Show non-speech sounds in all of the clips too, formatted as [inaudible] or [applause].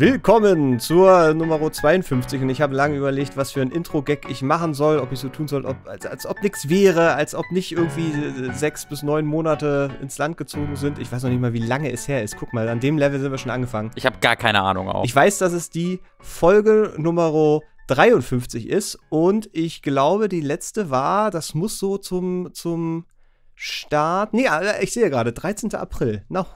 Willkommen zur Nummer 52 und ich habe lange überlegt, was für ein Intro-Gag ich machen soll, ob ich so tun soll, ob, als, als ob nichts wäre, als ob nicht irgendwie äh, sechs bis neun Monate ins Land gezogen sind. Ich weiß noch nicht mal, wie lange es her ist. Guck mal, an dem Level sind wir schon angefangen. Ich habe gar keine Ahnung auch. Ich weiß, dass es die Folge Nummer 53 ist und ich glaube, die letzte war, das muss so zum, zum Start. Nee, äh, ich sehe gerade, 13. April. Na,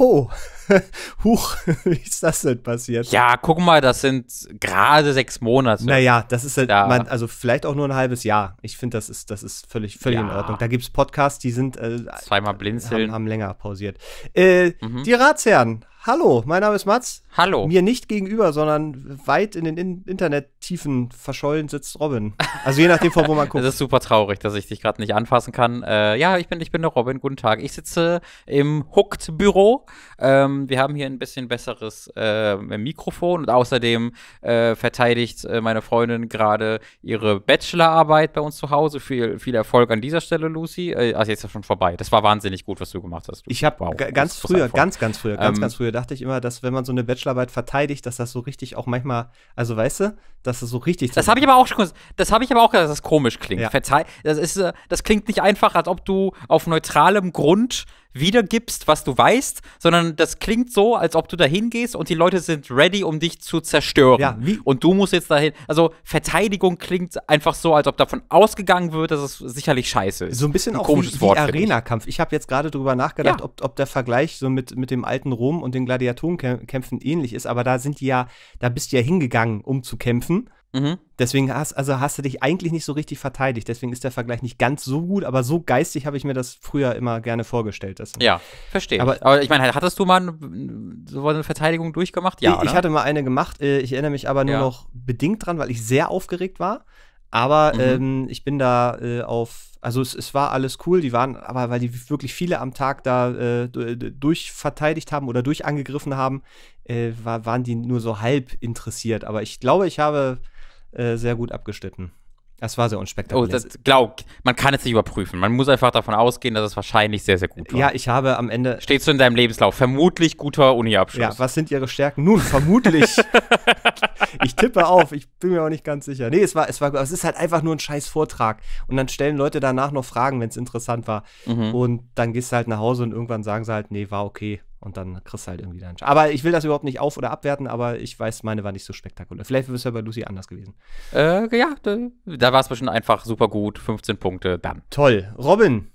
ho. [laughs] Huch, [laughs] wie ist das denn passiert? Ja, guck mal, das sind gerade sechs Monate. Naja, das ist halt, ja. man, also vielleicht auch nur ein halbes Jahr. Ich finde, das ist, das ist völlig, völlig ja. in Ordnung. Da gibt es Podcasts, die sind äh, zweimal blinzeln. Haben, haben länger pausiert. Äh, mhm. Die Ratsherren, hallo, mein Name ist Mats. Hallo. Mir nicht gegenüber, sondern weit in den in Internet Tiefen verschollen sitzt Robin. Also je nachdem, von wo man [laughs] guckt. das ist super traurig, dass ich dich gerade nicht anfassen kann. Äh, ja, ich bin, ich bin der Robin. Guten Tag. Ich sitze im Hooked-Büro. Ähm, wir haben hier ein bisschen besseres äh, Mikrofon und außerdem äh, verteidigt äh, meine Freundin gerade ihre Bachelorarbeit bei uns zu Hause. Viel, viel Erfolg an dieser Stelle, Lucy. Äh, also jetzt ist das schon vorbei. Das war wahnsinnig gut, was du gemacht hast. Du, ich habe wow, ganz früher, ganz, ganz früher, ganz, ähm, ganz früher dachte ich immer, dass wenn man so eine Bachelorarbeit verteidigt, dass das so richtig auch manchmal, also weißt du, dass dass das so richtig Das habe ich aber auch schon das habe ich aber auch gesagt, dass das komisch klingt. Ja. Verzeih, das ist äh, das klingt nicht einfach, als ob du auf neutralem Grund wiedergibst, was du weißt, sondern das klingt so, als ob du dahin gehst und die Leute sind ready, um dich zu zerstören. Ja, wie? und du musst jetzt dahin. Also Verteidigung klingt einfach so, als ob davon ausgegangen wird, dass es sicherlich scheiße ist. So ein bisschen ein auch komisches wie, wie Arena-Kampf. Ich habe jetzt gerade drüber nachgedacht, ja. ob, ob der Vergleich so mit, mit dem alten Rom und den Gladiatorenkämpfen ähnlich ist, aber da sind die ja, da bist du ja hingegangen, um zu kämpfen. Mhm. Deswegen hast, also hast du dich eigentlich nicht so richtig verteidigt. Deswegen ist der Vergleich nicht ganz so gut, aber so geistig habe ich mir das früher immer gerne vorgestellt. Dass ja, verstehe. Aber, aber, ich meine, hattest du mal so eine Verteidigung durchgemacht? Ja. Ich, ich hatte mal eine gemacht. Äh, ich erinnere mich aber nur ja. noch bedingt dran, weil ich sehr aufgeregt war. Aber mhm. ähm, ich bin da äh, auf, also es, es, war alles cool, die waren, aber weil die wirklich viele am Tag da äh, äh durchverteidigt haben oder durchangegriffen haben, äh, war, waren die nur so halb interessiert. Aber ich glaube, ich habe äh, sehr gut abgeschnitten. Das war sehr unspektakulär. Oh, das, glaub, man kann es nicht überprüfen. Man muss einfach davon ausgehen, dass es wahrscheinlich sehr, sehr gut war. Ja, ich habe am Ende. Stehst du in deinem Lebenslauf? Vermutlich guter Uni-Abschluss. Ja, was sind ihre Stärken? Nun, vermutlich. [laughs] ich tippe auf, ich bin mir auch nicht ganz sicher. Nee, es war, es war, es ist halt einfach nur ein scheiß Vortrag. Und dann stellen Leute danach noch Fragen, wenn es interessant war. Mhm. Und dann gehst du halt nach Hause und irgendwann sagen sie halt, nee, war okay. Und dann kriegst du halt irgendwie deinen Sch Aber ich will das überhaupt nicht auf- oder abwerten, aber ich weiß, meine war nicht so spektakulär. Vielleicht wäre es ja bei Lucy anders gewesen. Äh, ja, da, da war es bestimmt einfach super gut. 15 Punkte, bam. Toll. Robin,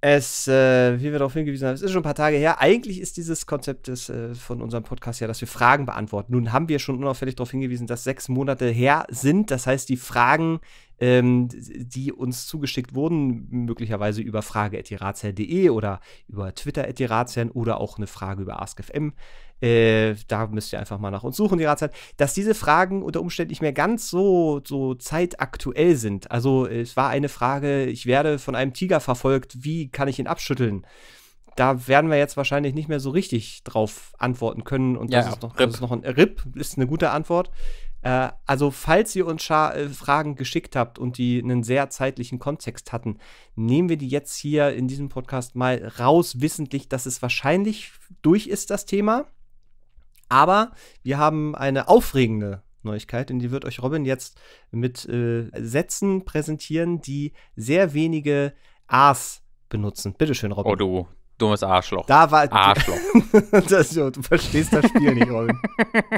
es, äh, wie wir darauf hingewiesen haben, es ist schon ein paar Tage her. Eigentlich ist dieses Konzept des, äh, von unserem Podcast ja, dass wir Fragen beantworten. Nun haben wir schon unauffällig darauf hingewiesen, dass sechs Monate her sind. Das heißt, die Fragen, ähm, die uns zugeschickt wurden, möglicherweise über frage.ratsherr.de oder über Twitter.ratsherrn oder auch eine Frage über AskFM. Äh, da müsst ihr einfach mal nach uns suchen, die Ratszeit, dass diese Fragen unter Umständen nicht mehr ganz so, so zeitaktuell sind. Also es war eine Frage, ich werde von einem Tiger verfolgt, wie kann ich ihn abschütteln? Da werden wir jetzt wahrscheinlich nicht mehr so richtig drauf antworten können. Und ja, ist noch, das, ist noch, ein RIP, ist eine gute Antwort. Äh, also, falls ihr uns Scha äh, Fragen geschickt habt und die einen sehr zeitlichen Kontext hatten, nehmen wir die jetzt hier in diesem Podcast mal raus, wissentlich, dass es wahrscheinlich durch ist, das Thema. Aber wir haben eine aufregende Neuigkeit, und die wird euch Robin jetzt mit äh, Sätzen präsentieren, die sehr wenige A's benutzen. Bitteschön, Robin. Oh du, Dummes Arschloch. Da war. Arschloch. [laughs] das, du verstehst das Spiel nicht, Robin.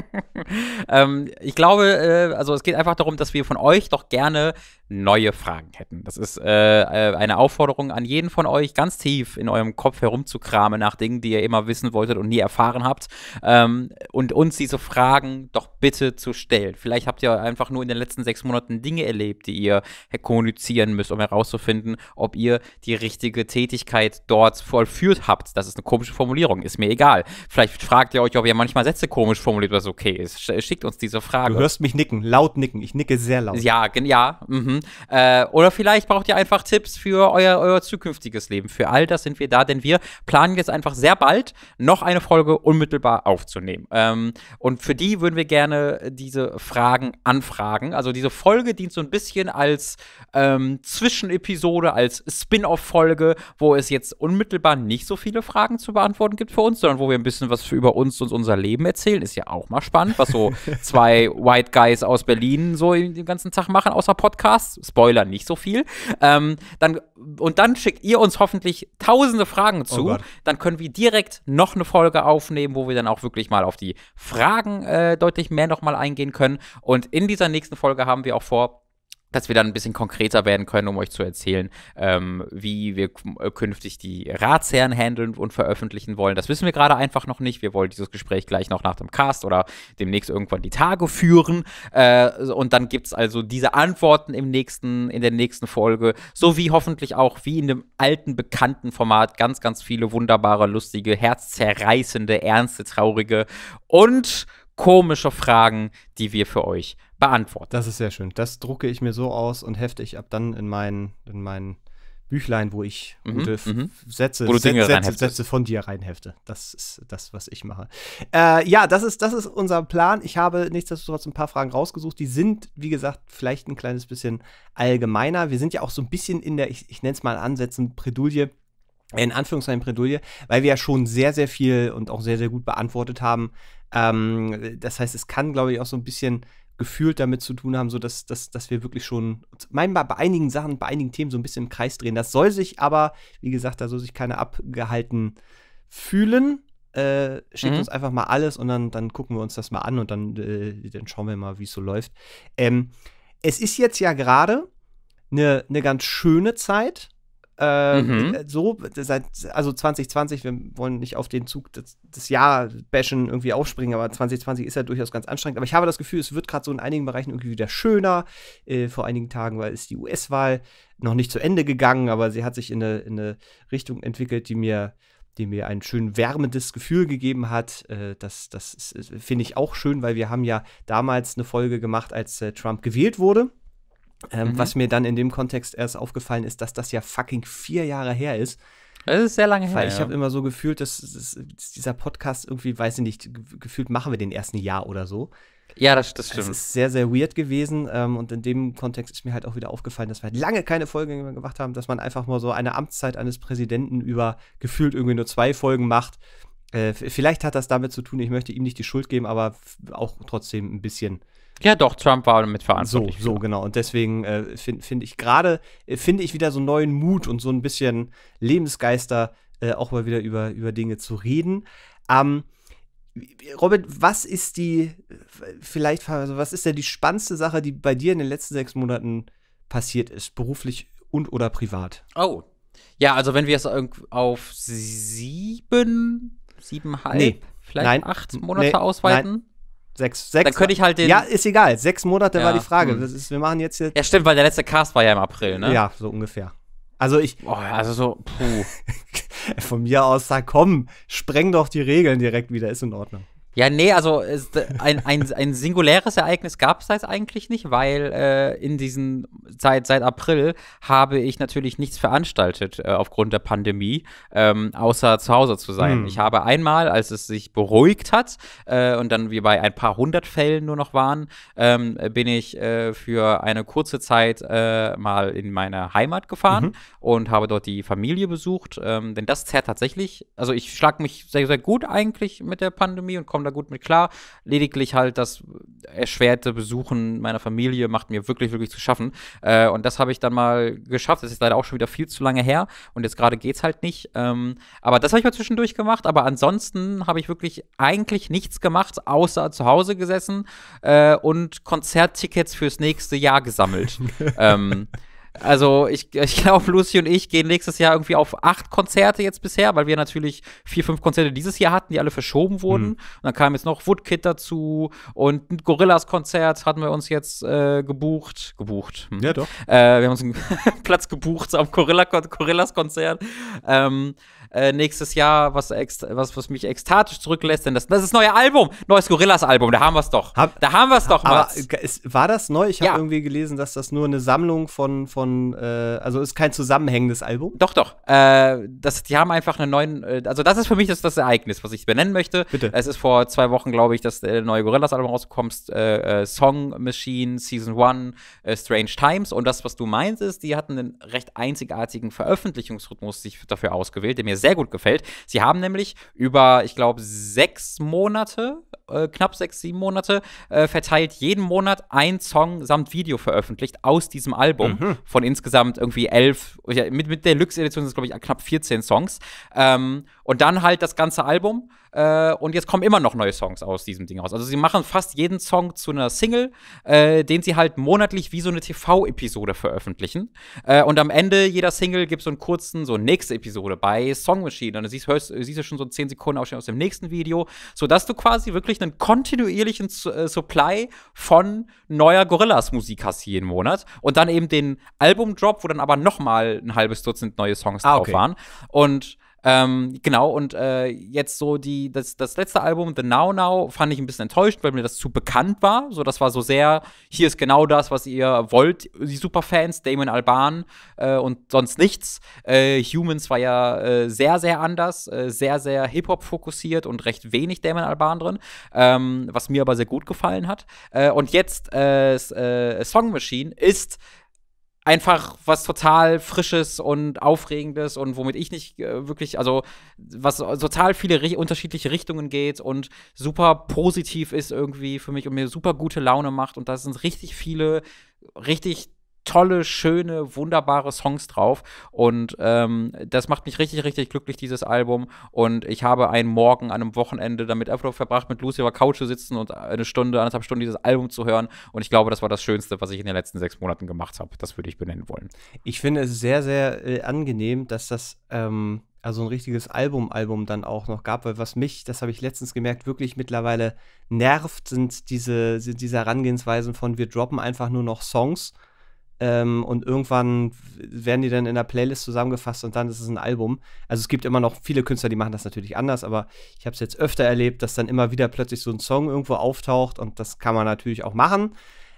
[laughs] ähm, ich glaube, äh, also es geht einfach darum, dass wir von euch doch gerne neue Fragen hätten. Das ist äh, äh, eine Aufforderung an jeden von euch, ganz tief in eurem Kopf herumzukramen nach Dingen, die ihr immer wissen wolltet und nie erfahren habt. Ähm, und uns diese Fragen doch bitte zu stellen. Vielleicht habt ihr einfach nur in den letzten sechs Monaten Dinge erlebt, die ihr kommunizieren müsst, um herauszufinden, ob ihr die richtige Tätigkeit dort vollführt habt. Das ist eine komische Formulierung, ist mir egal. Vielleicht fragt ihr euch, ob ihr manchmal Sätze komisch formuliert, was okay ist. Schickt uns diese Frage. Du hörst mich nicken, laut nicken. Ich nicke sehr laut. Ja, ja, mhm äh, oder vielleicht braucht ihr einfach Tipps für euer, euer zukünftiges Leben. Für all das sind wir da, denn wir planen jetzt einfach sehr bald noch eine Folge unmittelbar aufzunehmen. Ähm, und für die würden wir gerne diese Fragen anfragen. Also diese Folge dient so ein bisschen als ähm, Zwischenepisode, als Spin-off-Folge, wo es jetzt unmittelbar nicht so viele Fragen zu beantworten gibt für uns, sondern wo wir ein bisschen was über uns und unser Leben erzählen. Ist ja auch mal spannend, was so [laughs] zwei White Guys aus Berlin so den ganzen Tag machen, außer Podcasts. Spoiler nicht so viel. Ähm, dann, und dann schickt ihr uns hoffentlich tausende Fragen oh zu. Oh dann können wir direkt noch eine Folge aufnehmen, wo wir dann auch wirklich mal auf die Fragen äh, deutlich mehr nochmal eingehen können. Und in dieser nächsten Folge haben wir auch vor, dass wir dann ein bisschen konkreter werden können, um euch zu erzählen, ähm, wie wir äh, künftig die Ratsherren handeln und veröffentlichen wollen. Das wissen wir gerade einfach noch nicht. Wir wollen dieses Gespräch gleich noch nach dem Cast oder demnächst irgendwann die Tage führen. Äh, und dann gibt es also diese Antworten im nächsten, in der nächsten Folge, sowie hoffentlich auch wie in dem alten, bekannten Format ganz, ganz viele wunderbare, lustige, herzzerreißende, ernste, traurige und komische Fragen, die wir für euch beantwortet. Das ist sehr schön. Das drucke ich mir so aus und hefte ich ab dann in meinen in mein Büchlein, wo ich mhm, gute mhm. Sätze, wo Sätze, Sätze, Sätze, von dir reinhefte. Das ist das, was ich mache. Äh, ja, das ist, das ist unser Plan. Ich habe nichtsdestotrotz ein paar Fragen rausgesucht. Die sind, wie gesagt, vielleicht ein kleines bisschen allgemeiner. Wir sind ja auch so ein bisschen in der, ich, ich nenne es mal ansetzen, Predulie in Anführungszeichen Bredouille, weil wir ja schon sehr, sehr viel und auch sehr, sehr gut beantwortet haben. Ähm, das heißt, es kann, glaube ich, auch so ein bisschen gefühlt damit zu tun haben, so dass, dass, dass wir wirklich schon meinbar bei einigen Sachen, bei einigen Themen so ein bisschen im Kreis drehen. Das soll sich aber, wie gesagt, da soll sich keiner abgehalten fühlen. Äh, schickt mhm. uns einfach mal alles und dann, dann gucken wir uns das mal an und dann, äh, dann schauen wir mal, wie es so läuft. Ähm, es ist jetzt ja gerade eine ne ganz schöne Zeit ähm, mhm. Äh, mhm. So, seit, also 2020, wir wollen nicht auf den Zug des, des Jahr bashen irgendwie aufspringen, aber 2020 ist ja durchaus ganz anstrengend. Aber ich habe das Gefühl, es wird gerade so in einigen Bereichen irgendwie wieder schöner. Äh, vor einigen Tagen weil ist die US-Wahl noch nicht zu Ende gegangen, aber sie hat sich in eine, in eine Richtung entwickelt, die mir die mir ein schön wärmendes Gefühl gegeben hat. Äh, das, das finde ich auch schön, weil wir haben ja damals eine Folge gemacht, als äh, Trump gewählt wurde. Ähm, mhm. Was mir dann in dem Kontext erst aufgefallen ist, dass das ja fucking vier Jahre her ist. Das ist sehr lange her. Weil ich ja. habe immer so gefühlt, dass, dass, dieser Podcast irgendwie, weiß ich nicht, gefühlt machen wir den ersten Jahr oder so. Ja, das, das stimmt. Das ist sehr, sehr weird gewesen. Ähm, und in dem Kontext ist mir halt auch wieder aufgefallen, dass wir halt lange keine Folgen mehr gemacht haben, dass man einfach mal so eine Amtszeit eines Präsidenten über gefühlt irgendwie nur zwei Folgen macht. Äh, vielleicht hat das damit zu tun, ich möchte ihm nicht die Schuld geben, aber auch trotzdem ein bisschen ja, doch, Trump war damit verantwortlich. So, so genau. genau. Und deswegen äh, finde find ich gerade, äh, finde ich wieder so neuen Mut und so ein bisschen Lebensgeister, äh, auch mal wieder über, über Dinge zu reden. Ähm, Robert, was ist die, vielleicht, also was ist denn die spannendste Sache, die bei dir in den letzten sechs Monaten passiert ist, beruflich und oder privat? Oh. Ja, also wenn wir es auf sieben, siebenhalb, nee, vielleicht nein, acht Monate nee, ausweiten. Nein. Sechs, sechs. Dann könnte ich halt den. Ja, ist egal. Sechs Monate ja. war die Frage. Mhm. Das ist, wir machen jetzt hier. Ja, stimmt, weil der letzte Cast war ja im April, ne? Ja, so ungefähr. Also ich. Boah, also so. Puh. [laughs] von mir aus, sag komm, spreng doch die Regeln direkt wieder, ist in Ordnung. Ja, nee, also es, ein, ein, ein singuläres Ereignis gab es da jetzt eigentlich nicht, weil äh, in diesen Zeit, seit April habe ich natürlich nichts veranstaltet äh, aufgrund der Pandemie, ähm, außer zu Hause zu sein. Hm. Ich habe einmal, als es sich beruhigt hat äh, und dann wir bei ein paar hundert Fällen nur noch waren, ähm, bin ich äh, für eine kurze Zeit äh, mal in meine Heimat gefahren mhm. und habe dort die Familie besucht. Ähm, denn das zerrt tatsächlich, also ich schlag mich sehr, sehr gut eigentlich mit der Pandemie und komme komme da gut mit klar. Lediglich halt das erschwerte Besuchen meiner Familie macht mir wirklich, wirklich zu schaffen. Äh, und das habe ich dann mal geschafft. Das ist leider auch schon wieder viel zu lange her und jetzt gerade geht es halt nicht. Ähm, aber das habe ich mal zwischendurch gemacht. Aber ansonsten habe ich wirklich eigentlich nichts gemacht, außer zu Hause gesessen äh, und Konzerttickets fürs nächste Jahr gesammelt. [laughs] ähm, also ich, ich [laughs] glaube, Lucy und ich gehen nächstes Jahr irgendwie auf acht Konzerte jetzt bisher, weil wir natürlich vier, fünf Konzerte dieses Jahr hatten, die alle verschoben wurden. Mhm. Und dann kam jetzt noch Woodkid dazu und ein Gorillas-Konzert hatten wir uns jetzt äh, gebucht. Gebucht. Hm. Ja, doch. Äh, wir haben uns einen [laughs] Platz gebucht am Gorilla Gorillas-Konzert. Ähm, äh, nächstes Jahr, was, was, was mich ekstatisch zurücklässt. Denn das, das ist das neue Album, neues Gorillas-Album, da haben wir es doch. Hab, da haben wir es doch, Mats. war das neu? Ich habe ja. irgendwie gelesen, dass das nur eine Sammlung von, von äh, also ist kein zusammenhängendes Album. Doch, doch. Äh, das, die haben einfach einen neuen, äh, also das ist für mich das, das Ereignis, was ich benennen möchte. Bitte. Es ist vor zwei Wochen, glaube ich, das äh, neue Gorillas-Album rausgekommen, Song Machine Season 1, Strange Times. Und das, was du meinst, ist, die hatten einen recht einzigartigen Veröffentlichungsrhythmus sich dafür ausgewählt, der mir sehr gut gefällt. Sie haben nämlich über, ich glaube, sechs Monate, äh, knapp sechs, sieben Monate, äh, verteilt jeden Monat ein Song samt Video veröffentlicht aus diesem Album mhm. von insgesamt irgendwie elf, mit, mit der Lux-Edition sind es, glaube ich, knapp 14 Songs. Ähm, und dann halt das ganze Album. Äh, und jetzt kommen immer noch neue Songs aus diesem Ding raus. Also sie machen fast jeden Song zu einer Single, äh, den sie halt monatlich wie so eine TV-Episode veröffentlichen. Äh, und am Ende jeder Single gibt so einen kurzen, so nächste Episode bei Song Machine. Und du siehst, hörst, siehst du schon so 10 Sekunden Ausschnitt aus dem nächsten Video, sodass du quasi wirklich einen kontinuierlichen äh, Supply von neuer Gorillas-Musik hast jeden Monat. Und dann eben den Album-Drop, wo dann aber noch mal ein halbes Dutzend neue Songs ah, okay. drauf waren. Und ähm, genau, und äh, jetzt so die, das, das letzte Album, The Now Now, fand ich ein bisschen enttäuscht, weil mir das zu bekannt war. So, das war so sehr, hier ist genau das, was ihr wollt, die Superfans, Damon Alban äh, und sonst nichts. Äh, Humans war ja äh, sehr, sehr anders, äh, sehr, sehr Hip-Hop fokussiert und recht wenig Damon Alban drin, ähm, was mir aber sehr gut gefallen hat. Äh, und jetzt äh, äh Song Machine ist äh, einfach was total Frisches und Aufregendes und womit ich nicht äh, wirklich, also was total viele ri unterschiedliche Richtungen geht und super positiv ist irgendwie für mich und mir super gute Laune macht. Und da sind richtig viele richtig tolle, schöne, wunderbare Songs drauf. Und ähm, das macht mich richtig, richtig glücklich, dieses Album. Und ich habe einen Morgen an einem Wochenende damit einfach verbracht, mit Lucy auf der Couch zu sitzen und eine Stunde, anderthalb Stunden dieses Album zu hören. Und ich glaube, das war das Schönste, was ich in den letzten sechs Monaten gemacht habe. Das würde ich benennen wollen. Ich finde es sehr, sehr äh, angenehm, dass das. Ähm, also ein richtiges Album-Album dann auch noch gab, weil was mich, das habe ich letztens gemerkt, wirklich mittlerweile nervt, sind diese, sind diese Herangehensweisen von wir droppen einfach nur noch Songs, ähm, und irgendwann werden die dann in der Playlist zusammengefasst und dann ist es ein Album. Also es gibt immer noch viele Künstler, die machen das natürlich anders, aber ich habe es jetzt öfter erlebt, dass dann immer wieder plötzlich so ein Song irgendwo auftaucht und das kann man natürlich auch machen.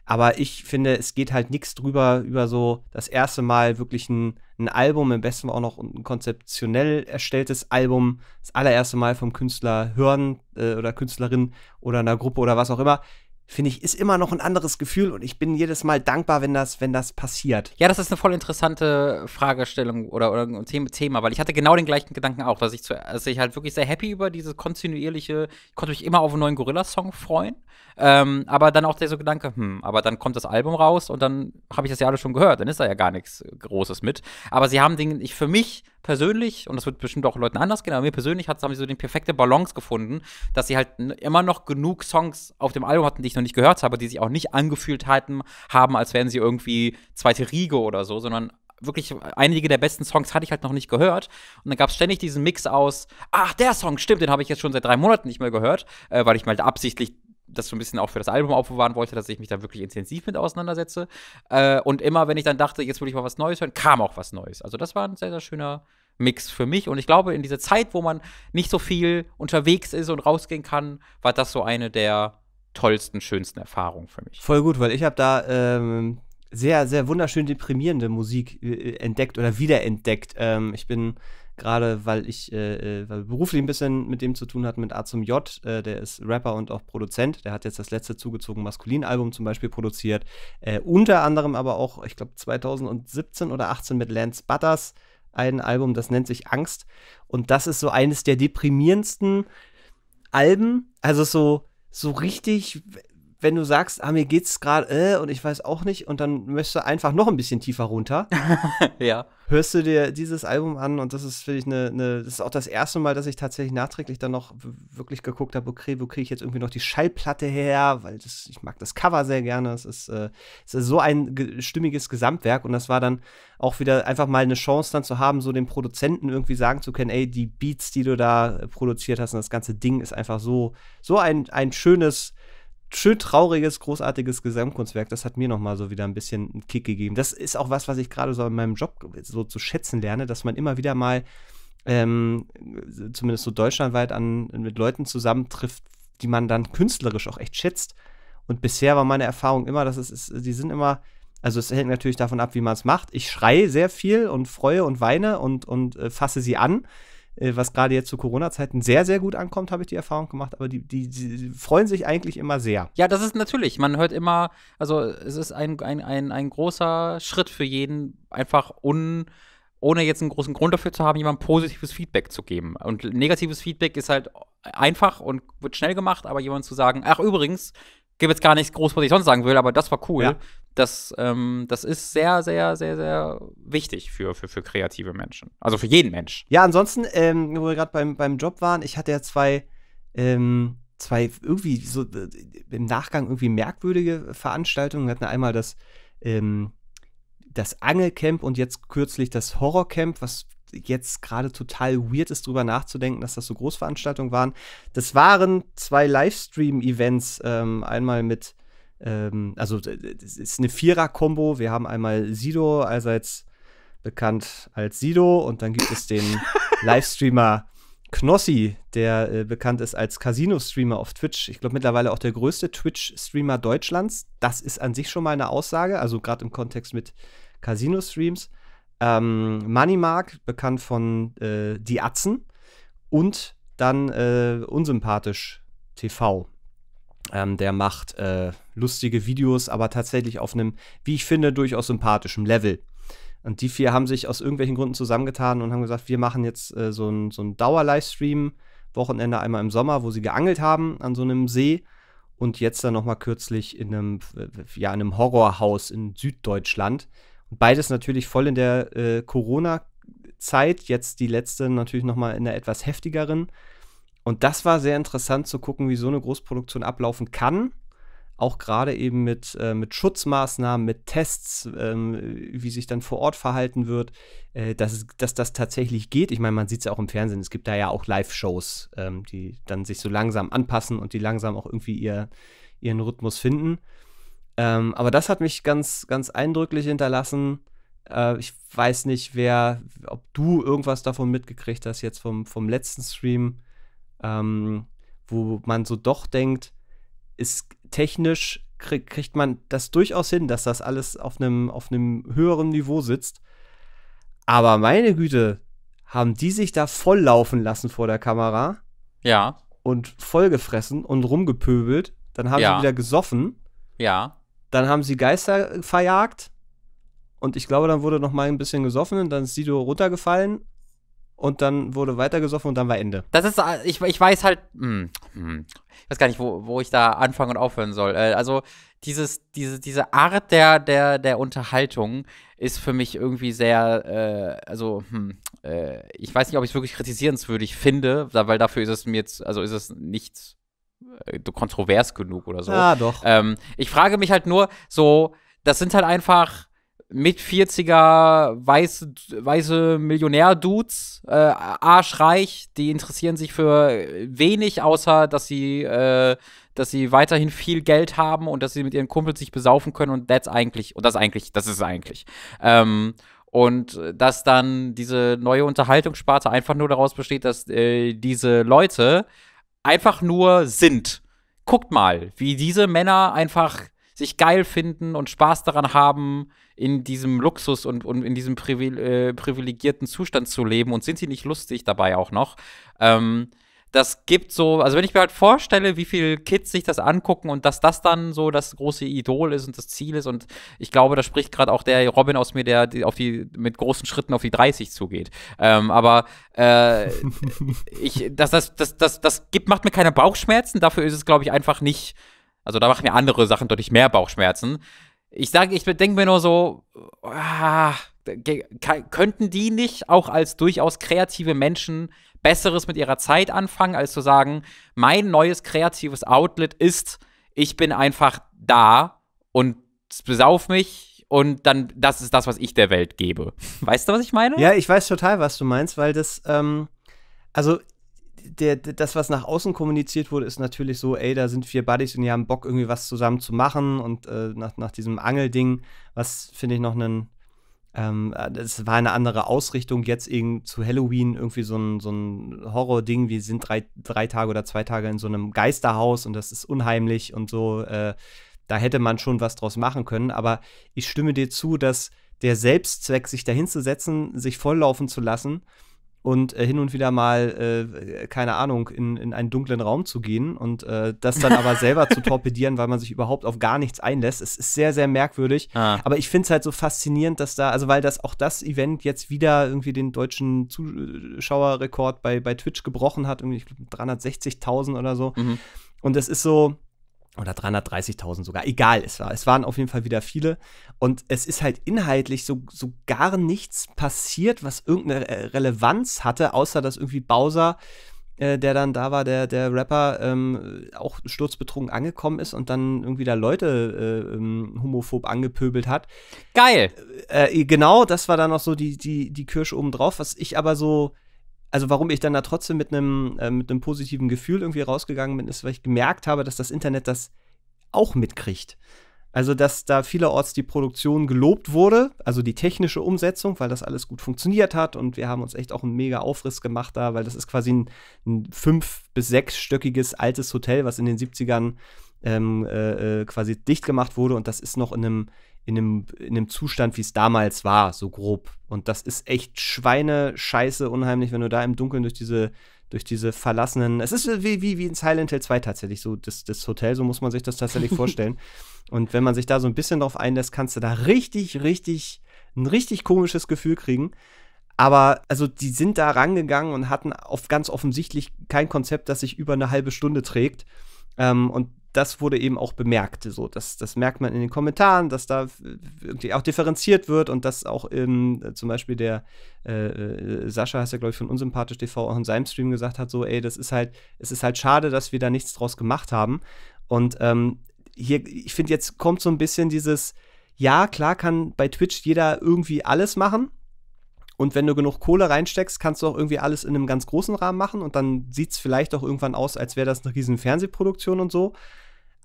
Aber ich finde, es geht halt nichts drüber, über so das erste Mal wirklich ein, ein Album, im besten Fall auch noch ein konzeptionell erstelltes Album, das allererste Mal vom Künstler hören äh, oder Künstlerin oder einer Gruppe oder was auch immer finde ich, ist immer noch ein anderes Gefühl und ich bin jedes Mal dankbar, wenn das, wenn das passiert. Ja, das ist eine voll interessante Fragestellung oder, oder ein Thema, weil ich hatte genau den gleichen Gedanken auch, dass ich, zu, dass ich halt wirklich sehr happy über dieses kontinuierliche, ich konnte mich immer auf einen neuen Gorilla-Song freuen, ähm, aber dann auch der so Gedanke, hm, aber dann kommt das Album raus und dann habe ich das ja alle schon gehört, dann ist da ja gar nichts Großes mit. Aber sie haben den, ich für mich persönlich, und das wird bestimmt auch Leuten anders gehen, aber mir persönlich hat, haben sie so den perfekte Balance gefunden, dass sie halt immer noch genug Songs auf dem Album hatten, die ich noch nicht gehört habe, die sich auch nicht angefühlt hatten, haben, als wären sie irgendwie zweite Riege oder so, sondern wirklich einige der besten Songs hatte ich halt noch nicht gehört. Und dann gab es ständig diesen Mix aus, ach, der Song, stimmt, den habe ich jetzt schon seit drei Monaten nicht mehr gehört, äh, weil ich mal halt absichtlich das so ein bisschen auch für das Album aufbewahren wollte, dass ich mich da wirklich intensiv mit auseinandersetze. Äh, und immer, wenn ich dann dachte, jetzt will ich mal was Neues hören, kam auch was Neues. Also das war ein sehr, sehr schöner Mix für mich. Und ich glaube, in dieser Zeit, wo man nicht so viel unterwegs ist und rausgehen kann, war das so eine der tollsten, schönsten Erfahrungen für mich. Voll gut, weil ich habe da ähm, sehr, sehr wunderschön deprimierende Musik äh, entdeckt oder wiederentdeckt. Ähm, ich bin gerade weil ich äh, äh weil beruflich ein bisschen mit dem zu tun hatte, mit A zum J. Äh, der ist Rapper und auch Produzent. Der hat jetzt das letzte zugezogen Maskulin-Album zum Beispiel produziert. Äh, unter anderem aber auch, ich glaube, 2017 oder 18 mit Lance Butters ein Album, das nennt sich Angst. Und das ist so eines der deprimierendsten Alben. Also so, so richtig wenn du sagst, ah, mir geht's gerade äh, und ich weiß auch nicht und dann möchtest du einfach noch ein bisschen tiefer runter. [laughs] ja. Hörst du dir dieses Album an und das ist, finde ich, eine, ne, das ist auch das erste Mal, dass ich tatsächlich nachträglich dann noch wirklich geguckt habe, okay, wo kriege ich jetzt irgendwie noch die Schallplatte her, weil das, ich mag das Cover sehr gerne. Es ist, äh, es ist so ein ge stimmiges Gesamtwerk und das war dann auch wieder einfach mal eine Chance dann zu haben, so den Produzenten irgendwie sagen zu können, ey, die Beats, die du da äh, produziert hast und das ganze Ding ist einfach so, so ein, ein schönes, schön trauriges, großartiges Gesamtkunstwerk. Das hat mir nochmal so wieder ein bisschen einen Kick gegeben. Das ist auch was, was ich gerade so in meinem Job so zu schätzen lerne, dass man immer wieder mal ähm, zumindest so deutschlandweit an, mit Leuten zusammentrifft, die man dann künstlerisch auch echt schätzt. Und bisher war meine Erfahrung immer, dass es ist, die sind immer, also es hängt natürlich davon ab, wie man es macht. Ich schreie sehr viel und freue und weine und, und äh, fasse sie an. Äh, was gerade jetzt zu Corona-Zeiten sehr, sehr gut ankommt, habe ich die Erfahrung gemacht, aber die, die, die, freuen sich eigentlich immer sehr. Ja, das ist natürlich, man hört immer, also es ist ein, ein, ein, ein großer Schritt für jeden, einfach un, ohne jetzt einen großen Grund dafür zu haben, jemandem positives Feedback zu geben. Und negatives Feedback ist halt einfach und wird schnell gemacht, aber jemand zu sagen, ach übrigens, gibt jetzt gar nichts groß, was ich sonst sagen will, aber das war cool. Ja das, ähm, das ist sehr, sehr, sehr, sehr wichtig für, für, für kreative Menschen. Also für jeden Mensch. Ja, ansonsten, ähm, wo wir gerade beim, beim Job waren, ich hatte ja zwei, ähm, zwei irgendwie so äh, im Nachgang irgendwie merkwürdige Veranstaltungen. Wir hatten einmal das, ähm, das Angelcamp und jetzt kürzlich das Horrorcamp, was jetzt gerade total weird ist, drüber nachzudenken, dass das so Großveranstaltungen waren. Das waren zwei Livestream-Events, ähm, einmal mit ähm, also es ist eine Vierer-Kombo. Wir haben einmal Sido, allseits bekannt als Sido, und dann gibt es den [laughs] Livestreamer Knossi, der äh, bekannt ist als Casino-Streamer auf Twitch. Ich glaube mittlerweile auch der größte Twitch-Streamer Deutschlands. Das ist an sich schon mal eine Aussage, also gerade im Kontext mit Casino-Streams. Ähm, Moneymark, bekannt von äh, Die Atzen. Und dann äh, unsympathisch TV. Ähm, der macht äh, lustige Videos, aber tatsächlich auf einem, wie ich finde, durchaus sympathischem Level. Und die vier haben sich aus irgendwelchen Gründen zusammengetan und haben gesagt, wir machen jetzt äh, so einen so Dauer-Livestream, Wochenende einmal im Sommer, wo sie geangelt haben an so einem See. Und jetzt dann nochmal kürzlich in einem, äh, ja, einem Horrorhaus in Süddeutschland. Und beides natürlich voll in der äh, Corona-Zeit. Jetzt die letzte natürlich nochmal in einer etwas heftigeren. Und das war sehr interessant zu gucken, wie so eine Großproduktion ablaufen kann. Auch gerade eben mit, äh, mit Schutzmaßnahmen, mit Tests, ähm, wie sich dann vor Ort verhalten wird, äh, dass, dass das tatsächlich geht. Ich meine, man sieht es ja auch im Fernsehen. Es gibt da ja auch Live-Shows, ähm, die dann sich so langsam anpassen und die langsam auch irgendwie ihr, ihren Rhythmus finden. Ähm, aber das hat mich ganz, ganz eindrücklich hinterlassen. Äh, ich weiß nicht, wer, ob du irgendwas davon mitgekriegt hast jetzt vom, vom letzten Stream ähm, wo man so doch denkt, ist technisch krieg, kriegt man das durchaus hin, dass das alles auf einem auf höheren Niveau sitzt. Aber meine Güte, haben die sich da voll laufen lassen vor der Kamera? Ja. Und vollgefressen und rumgepöbelt. Dann haben ja. sie wieder gesoffen. Ja. Dann haben sie Geister äh, verjagt. Und ich glaube, dann wurde noch mal ein bisschen gesoffen und dann ist Sido runtergefallen und dann wurde weitergesoffen und dann war Ende. Das ist, ich, ich weiß halt, hm, hm, ich weiß gar nicht, wo, wo ich da anfangen und aufhören soll. Äh, also dieses, diese, diese Art der, der, der Unterhaltung ist für mich irgendwie sehr, äh, also, hm, äh, ich weiß nicht, ob ich es wirklich kritisierenswürdig finde, weil dafür ist es mir jetzt, also ist es nichts äh, kontrovers genug oder so. Ja, ah, doch. Ähm, ich frage mich halt nur, so, das sind halt einfach mit 40er weiße, weiße Millionär-Dudes, äh, arschreich, die interessieren sich für wenig, außer dass sie, äh, dass sie weiterhin viel Geld haben und dass sie mit ihren Kumpels sich besaufen können und that's eigentlich, und das eigentlich, das ist eigentlich. Ähm, und dass dann diese neue Unterhaltungssparte einfach nur daraus besteht, dass äh, diese Leute einfach nur sind. Guckt mal, wie diese Männer einfach sich geil finden und Spaß daran haben, in diesem Luxus und, und in diesem privil äh, privilegierten Zustand zu leben und sind sie nicht lustig dabei auch noch. Ähm, das gibt so, also wenn ich mir halt vorstelle, wie viele Kids sich das angucken und dass das dann so das große Idol ist und das Ziel ist und ich glaube, da spricht gerade auch der Robin aus mir, der auf die, mit großen Schritten auf die 30 zugeht. Ähm, aber äh, ich, das, das, das, das, das gibt, macht mir keine Bauchschmerzen, dafür ist es, glaube ich, einfach nicht, also da machen mir andere Sachen deutlich mehr Bauchschmerzen ich sage, ich denke mir nur so, ah, könnten die nicht auch als durchaus kreative Menschen Besseres mit ihrer Zeit anfangen, als zu sagen, mein neues kreatives Outlet ist, ich bin einfach da und besauf mich und dann, das ist das, was ich der Welt gebe. [laughs] Weißt du, was ich meine? Ja, ich weiß total, was du meinst, weil das, ähm, also der, das, was nach außen kommuniziert wurde, ist natürlich so, ey, da sind vier Buddies und die haben Bock, irgendwie was zusammen zu machen und äh, nach, nach diesem Angelding, was finde ich noch einen, ähm, das war eine andere Ausrichtung, jetzt eben zu Halloween irgendwie so ein, so ein Horror-Ding, wir sind drei, drei Tage oder zwei Tage in so einem Geisterhaus und das ist unheimlich und so, äh, da hätte man schon was draus machen können, aber ich stimme dir zu, dass der Selbstzweck, sich dahin zu setzen, sich volllaufen zu lassen, und äh, hin und wieder mal, äh, keine Ahnung, in, in einen dunklen Raum zu gehen und äh, das dann aber selber zu [laughs] torpedieren, weil man sich überhaupt auf gar nichts einlässt. Es ist sehr, sehr merkwürdig. Ah. Aber ich finde es halt so faszinierend, dass da, also weil das auch das Event jetzt wieder irgendwie den deutschen Zuschauerrekord bei, bei Twitch gebrochen hat, irgendwie 360.000 oder so. Mhm. Und es ist so, oder 330.000 sogar, egal, es war. Es waren auf jeden Fall wieder viele. Und es ist halt inhaltlich so, so gar nichts passiert, was irgendeine Relevanz hatte, außer dass irgendwie Bowser, äh, der dann da war, der, der Rapper, ähm, auch sturzbetrunken angekommen ist und dann irgendwie da Leute äh, ähm, homophob angepöbelt hat. Geil! Äh, äh genau, das war dann noch so die, die, die Kirsche obendrauf, was ich aber so also warum ich dann da trotzdem mit einem, äh, mit einem positiven Gefühl irgendwie rausgegangen bin, ist, weil ich gemerkt habe, dass das Internet das auch mitkriegt. Also, dass da vielerorts die Produktion gelobt wurde, also die technische Umsetzung, weil das alles gut funktioniert hat und wir haben uns echt auch einen mega Aufriss gemacht da, weil das ist quasi ein, ein fünf- bis sechsstöckiges altes Hotel, was in den 70ern ähm, äh, äh, quasi dicht gemacht wurde und das ist noch in einem, in dem, in einem Zustand, wie es damals war, so grob. Und das ist echt Schweine-Scheiße unheimlich, wenn du da im Dunkeln durch diese, durch diese verlassenen. Es ist wie, wie, wie in Silent Hill 2 tatsächlich, so das, das Hotel, so muss man sich das tatsächlich [laughs] vorstellen. Und wenn man sich da so ein bisschen drauf einlässt, kannst du da richtig, richtig, ein richtig komisches Gefühl kriegen. Aber also die sind da rangegangen und hatten auf ganz offensichtlich kein Konzept, das sich über eine halbe Stunde trägt. Ähm, und das wurde eben auch bemerkt. So, das, das merkt man in den Kommentaren, dass da irgendwie auch differenziert wird und dass auch in, äh, zum Beispiel der äh, äh Sascha heißt ja, glaube ich, von Unsympathisch TV auch in seinem Stream gesagt hat: so, ey, das ist halt, es ist halt schade, dass wir da nichts draus gemacht haben. Und ähm, hier, ich finde, jetzt kommt so ein bisschen dieses, ja, klar kann bei Twitch jeder irgendwie alles machen. Und wenn du genug Kohle reinsteckst, kannst du auch irgendwie alles in einem ganz großen Rahmen machen und dann sieht es vielleicht auch irgendwann aus, als wäre das eine riesen Fernsehproduktion und so.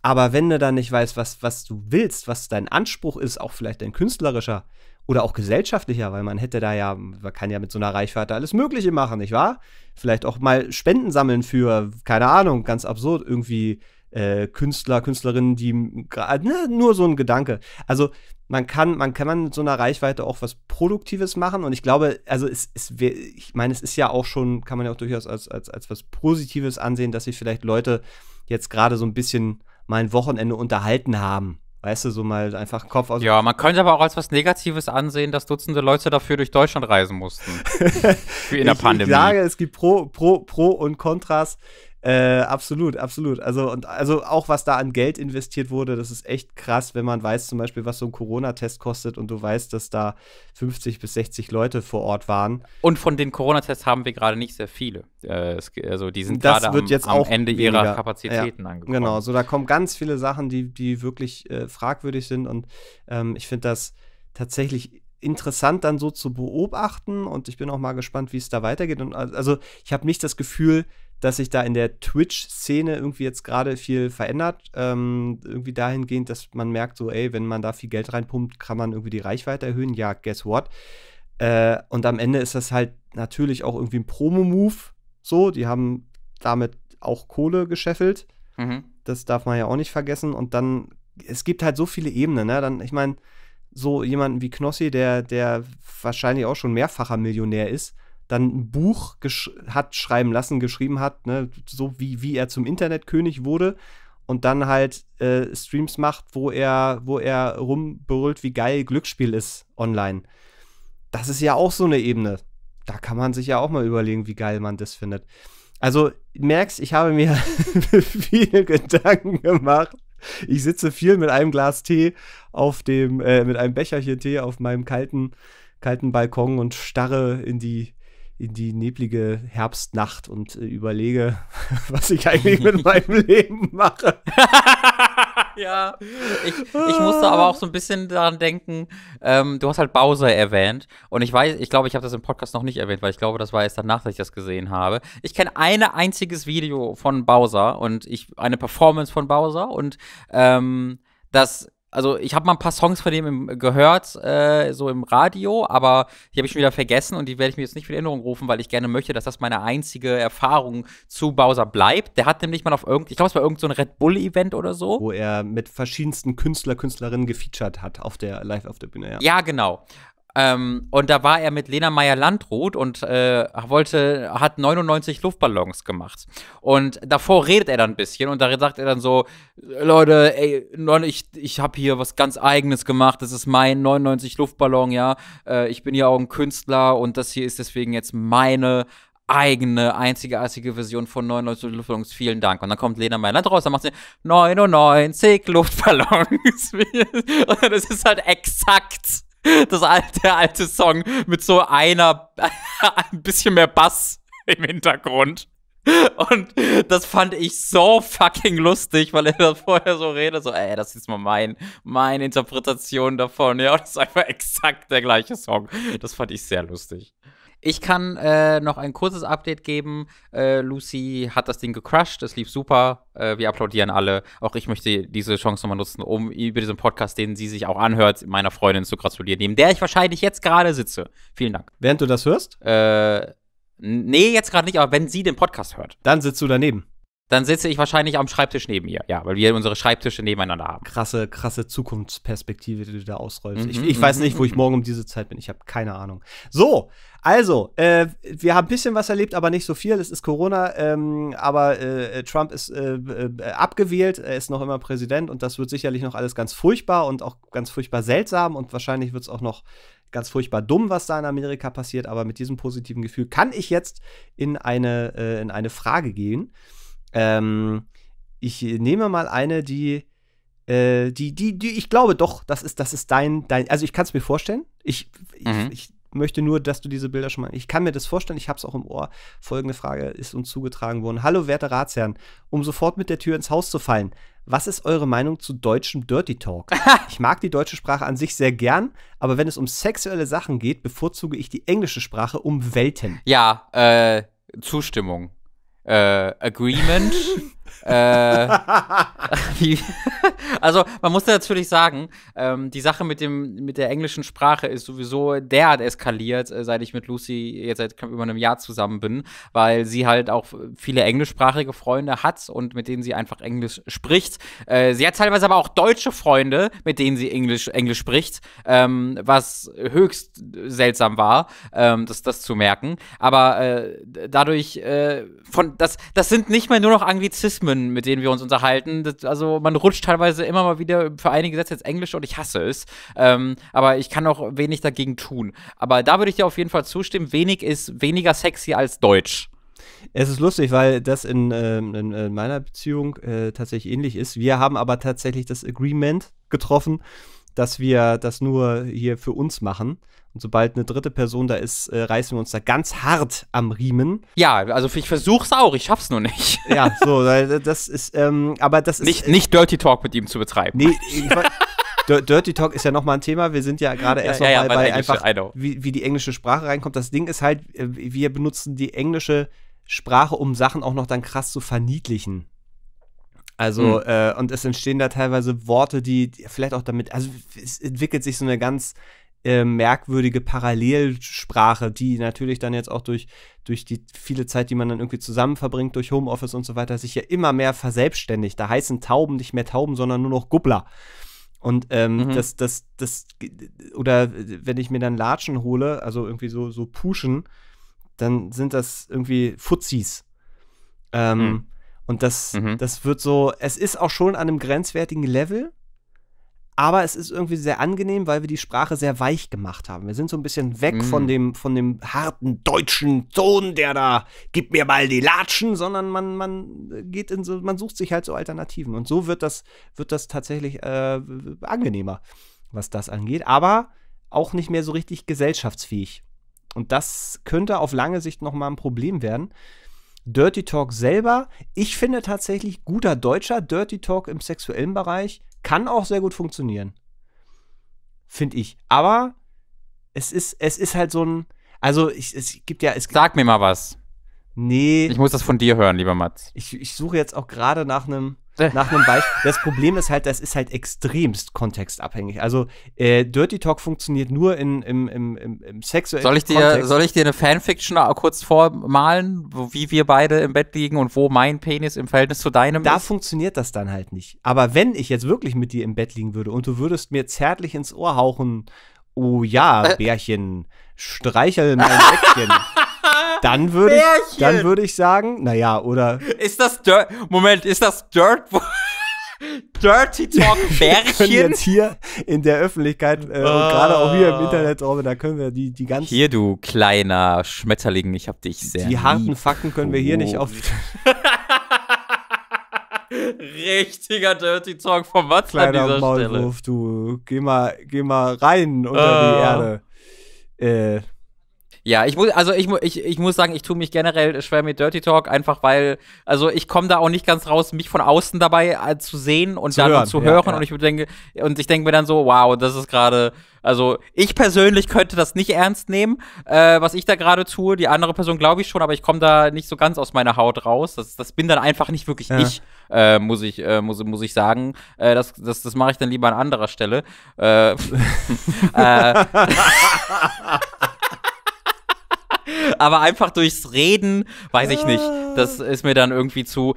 Aber wenn du dann nicht weißt, was, was du willst, was dein Anspruch ist, auch vielleicht dein künstlerischer oder auch gesellschaftlicher, weil man hätte da ja, man kann ja mit so einer Reichweite alles Mögliche machen, nicht wahr? Vielleicht auch mal Spenden sammeln für, keine Ahnung, ganz absurd, irgendwie äh, Künstler, Künstlerinnen, die ne, nur so ein Gedanke. Also man kann, man kann man mit so einer Reichweite auch was Produktives machen und ich glaube, also es, es ich meine, es ist ja auch schon, kann man ja auch durchaus als, als, als was Positives ansehen, dass sich vielleicht Leute jetzt gerade so ein bisschen mal ein Wochenende unterhalten haben. Weißt du, so mal einfach Kopf aus. Ja, man könnte aber auch als was Negatives ansehen, dass Dutzende Leute dafür durch Deutschland reisen mussten. [laughs] Wie in der ich, Pandemie. Ich sage, es gibt Pro, Pro, Pro und Kontras äh, absolut, absolut. Also, und also auch was da an Geld investiert wurde, das ist echt krass, wenn man weiß zum Beispiel, was so ein Corona-Test kostet und du weißt, dass da 50 bis 60 Leute vor Ort waren. Und von den Corona-Tests haben wir gerade nicht sehr viele. Äh, also die sind das gerade am, jetzt am Ende weniger. ihrer Kapazitäten ja, angekommen. Genau, so da kommen ganz viele Sachen, die, die wirklich äh, fragwürdig sind und ähm, ich finde das tatsächlich interessant dann so zu beobachten und ich bin auch mal gespannt, wie es da weitergeht. Und also ich habe nicht das Gefühl, dass sich da in der Twitch-Szene irgendwie jetzt gerade viel verändert. Ähm, irgendwie dahingehend, dass man merkt, so, ey, wenn man da viel Geld reinpumpt, kann man irgendwie die Reichweite erhöhen. Ja, guess what? Äh, und am Ende ist das halt natürlich auch irgendwie ein Promo-Move. So, die haben damit auch Kohle gescheffelt. Mhm. Das darf man ja auch nicht vergessen. Und dann, es gibt halt so viele Ebenen. Ne? Dann, ich meine, so jemanden wie Knossi, der, der wahrscheinlich auch schon mehrfacher Millionär ist, dann ein Buch hat schreiben lassen, geschrieben hat, ne, so wie, wie er zum Internetkönig wurde und dann halt äh, Streams macht, wo er, wo er rumbrüllt, wie geil Glücksspiel ist online. Das ist ja auch so eine Ebene. Da kann man sich ja auch mal überlegen, wie geil man das findet. Also, merkst, ich habe mir [laughs] viele Gedanken gemacht. Ich sitze viel mit einem Glas Tee auf dem, äh, mit einem Becherchen Tee auf meinem kalten, kalten Balkon und starre in die, in die neblige Herbstnacht und äh, überlege, [laughs] was ich eigentlich mit meinem [laughs] Leben mache. [laughs] ja, ich, ich, musste aber auch so ein bisschen daran denken, ähm, du hast halt Bowser erwähnt und ich weiß, ich glaube, ich habe das im Podcast noch nicht erwähnt, weil ich glaube, das war erst danach, dass ich das gesehen habe. Ich kenne ein einziges Video von Bowser und ich eine Performance von Bowser und ähm, das also ich habe mal ein paar Songs von dem im, gehört, äh, so im Radio, aber die habe ich schon wieder vergessen und die werde ich mir jetzt nicht in Erinnerung rufen, weil ich gerne möchte, dass das meine einzige Erfahrung zu Bowser bleibt. Der hat nämlich mal auf irgendein, ich glaube, es war irgendein so Red Bull-Event oder so. Wo er mit verschiedensten Künstler, Künstlerinnen gefeatured hat auf der live auf der Bühne, ja. Ja, genau. Ähm, und da war er mit Lena Meyer-Landrut und äh, wollte, hat 99 Luftballons gemacht. Und davor redet er dann ein bisschen und da sagt er dann so: Leute, ey, ich, ich habe hier was ganz Eigenes gemacht. Das ist mein 99 Luftballon, ja. Äh, ich bin ja auch ein Künstler und das hier ist deswegen jetzt meine eigene, einzigartige Version von 99 Luftballons. Vielen Dank. Und dann kommt Lena Meyer Meiland raus, dann macht sie 99 Luftballons. [laughs] und das ist halt exakt das alte, der alte Song mit so einer, [laughs] ein bisschen mehr Bass im Hintergrund. Und das fand ich so fucking lustig, weil er da vorher so redet, so, ey, das ist mal mein, meine Interpretation davon. Ja, das ist einfach exakt der gleiche Song. Das fand ich sehr lustig. Ich kann äh, noch ein kurzes Update geben. Äh, Lucy hat das Ding gecrushed, es lief super. Äh, wir applaudieren alle. Auch ich möchte diese Chance nochmal nutzen, um über diesen Podcast, den sie sich auch anhört, meiner Freundin zu gratulieren, neben der ich wahrscheinlich jetzt gerade sitze. Vielen Dank. Während du das hörst? Äh, nee, jetzt gerade nicht, aber wenn sie den Podcast hört. Dann sitzt du daneben dann sitze ich wahrscheinlich am Schreibtisch neben ihr. Ja, weil wir unsere Schreibtische nebeneinander haben. Krasse, krasse Zukunftsperspektive, die du da ausrollst. Mhm, ich, ich weiß mhm, nicht, wo ich mhm. morgen um diese Zeit bin. Ich habe keine Ahnung. So, also, äh, wir haben ein bisschen was erlebt, aber nicht so viel. Es ist Corona, ähm, aber äh, Trump ist äh, äh abgewählt, er ist noch immer Präsident und das wird sicherlich noch alles ganz furchtbar und auch ganz furchtbar seltsam und wahrscheinlich wird es auch noch ganz furchtbar dumm, was da in Amerika passiert, aber mit diesem positiven Gefühl kann ich jetzt in eine, äh, in eine Frage gehen. Ähm, ich nehme mal eine, die, äh, die, die, die, ich glaube doch, das ist, das ist dein, dein, also ich kann es mir vorstellen. Ich, mhm. ich, ich, möchte nur, dass du diese Bilder schon mal, ich kann mir das vorstellen, ich habe es auch im Ohr. Folgende Frage ist uns zugetragen worden. Hallo, werte Ratsherren, um sofort mit der Tür ins Haus zu fallen. Was ist eure Meinung zu deutschem Dirty Talk? [laughs] ich mag die deutsche Sprache an sich sehr gern, aber wenn es um sexuelle Sachen geht, bevorzuge ich die englische Sprache um Welten. Ja, äh, Zustimmung. uh, agreement [laughs] äh, die, [laughs] also man muss natürlich sagen, ähm, die Sache mit, dem, mit der englischen Sprache ist sowieso derart eskaliert, äh, seit ich mit Lucy jetzt seit über einem Jahr zusammen bin, weil sie halt auch viele englischsprachige Freunde hat und mit denen sie einfach Englisch spricht. Äh, sie hat teilweise aber auch deutsche Freunde, mit denen sie Englisch, Englisch spricht, ähm, was höchst seltsam war, ähm, das, das zu merken. Aber äh, dadurch, äh, von, das, das sind nicht mehr nur noch Anglizismen, Anglizismen, mit denen wir uns unterhalten. Das, also man rutscht teilweise immer mal wieder für einige Sätze ins Englische und ich hasse es. Ähm, aber ich kann auch wenig dagegen tun. Aber da würde ich dir auf jeden Fall zustimmen, wenig ist weniger sexy als Deutsch. Es ist lustig, weil das in, äh, in, in meiner Beziehung äh, tatsächlich ähnlich ist. Wir haben aber tatsächlich das Agreement getroffen, dass wir das nur hier für uns machen. Und sobald eine dritte Person da ist, äh, reißen wir uns da ganz hart am Riemen. Ja, also ich versuch's auch, ich schaff's nur nicht. [laughs] ja, so, [laughs] das ist, ähm, aber das ist. Nicht, äh, nicht Dirty Talk mit ihm zu betreiben. Nee, [laughs] ich Dirty Talk ist ja nochmal ein Thema. Wir sind ja gerade erst ja, noch ja, bei, bei einfach, wie, wie, die englische Sprache reinkommt. Das Ding ist halt, äh, wir benutzen die englische Sprache, um Sachen auch noch dann krass zu verniedlichen. Also, mhm. äh, und es entstehen da teilweise Worte, die, die vielleicht auch damit, also es entwickelt sich so eine ganz äh, merkwürdige Parallelsprache, die natürlich dann jetzt auch durch, durch die viele Zeit, die man dann irgendwie zusammen verbringt, durch Homeoffice und so weiter, sich ja immer mehr verselbstständigt. Da heißen Tauben nicht mehr Tauben, sondern nur noch Gubbler. Und ähm, mhm. das, das, das, oder wenn ich mir dann Latschen hole, also irgendwie so, so Puschen, dann sind das irgendwie Fuzzis. Ähm, mhm. Und das, mhm. das wird so, es ist auch schon an einem grenzwertigen Level, aber es ist irgendwie sehr angenehm, weil wir die Sprache sehr weich gemacht haben. Wir sind so ein bisschen weg mhm. von, dem, von dem harten deutschen Ton, der da, gibt mir mal die Latschen, sondern man, man geht in so, man sucht sich halt so Alternativen. Und so wird das, wird das tatsächlich äh, angenehmer, was das angeht. Aber auch nicht mehr so richtig gesellschaftsfähig. Und das könnte auf lange Sicht nochmal ein Problem werden. Dirty Talk selber. Ich finde tatsächlich, guter deutscher Dirty Talk im sexuellen Bereich kann auch sehr gut funktionieren. Finde ich. Aber es ist, es ist halt so ein. Also, ich, es gibt ja. Es Sag mir mal was. Nee. Ich muss das von dir hören, lieber Mats. Ich, ich suche jetzt auch gerade nach einem äh. nach einem Beispiel. Das Problem ist halt, das ist halt extremst kontextabhängig. Also äh, Dirty Talk funktioniert nur in, im, im, im, im sexuellen soll ich dir, Kontext. Soll ich dir eine Fanfiction kurz vormalen, wie wir beide im Bett liegen und wo mein Penis im Verhältnis zu deinem da ist? Da funktioniert das dann halt nicht. Aber wenn ich jetzt wirklich mit dir im Bett liegen würde und du würdest mir zärtlich ins Ohr hauchen, oh ja, äh. Bärchen, streichel mein Eckchen. [laughs] Dann würde ich, dann würde ich sagen, naja, oder. Ist das Dirt, Moment, ist das Dirt, [laughs] Dirty Talk Bärchen. [laughs] wir können jetzt hier in der Öffentlichkeit äh, oh. und gerade auch hier im ah. Internet, oh, da können wir die, die ganzen. Hier, du kleiner Schmetterling, ich hab dich sehr. Die lieb. harten Fakten können wir hier oh. nicht auf. [laughs] Richtiger Dirty Talk vom Mats Kleiner an dieser Maulwurf, Stelle. du. Geh mal, geh mal rein unter oh. die ah. Erde. Äh. Ja, ich muss, also ich, ich, ich muss sagen, ich tue mich generell schwer mit Dirty Talk, einfach weil, also ich komme da auch nicht ganz raus, mich von außen dabei äh, zu sehen und zu dann hören. zu hören. Ja, Und ich denke, und ich denke mir dann so, wow, das ist gerade, also ich persönlich könnte das nicht ernst nehmen, äh, was ich da gerade tue. Die andere Person glaube ich schon, aber ich komme da nicht so ganz aus meiner Haut raus. Das, das bin dann einfach nicht wirklich ja. ich, äh, muss ich, äh, muss, muss ich sagen. Äh, das das, das mache ich dann lieber an anderer Stelle. Äh, [laughs] äh, [laughs] [laughs] Aber einfach durchs Reden, weiß ich nicht. Das ah. ist mir dann irgendwie zu.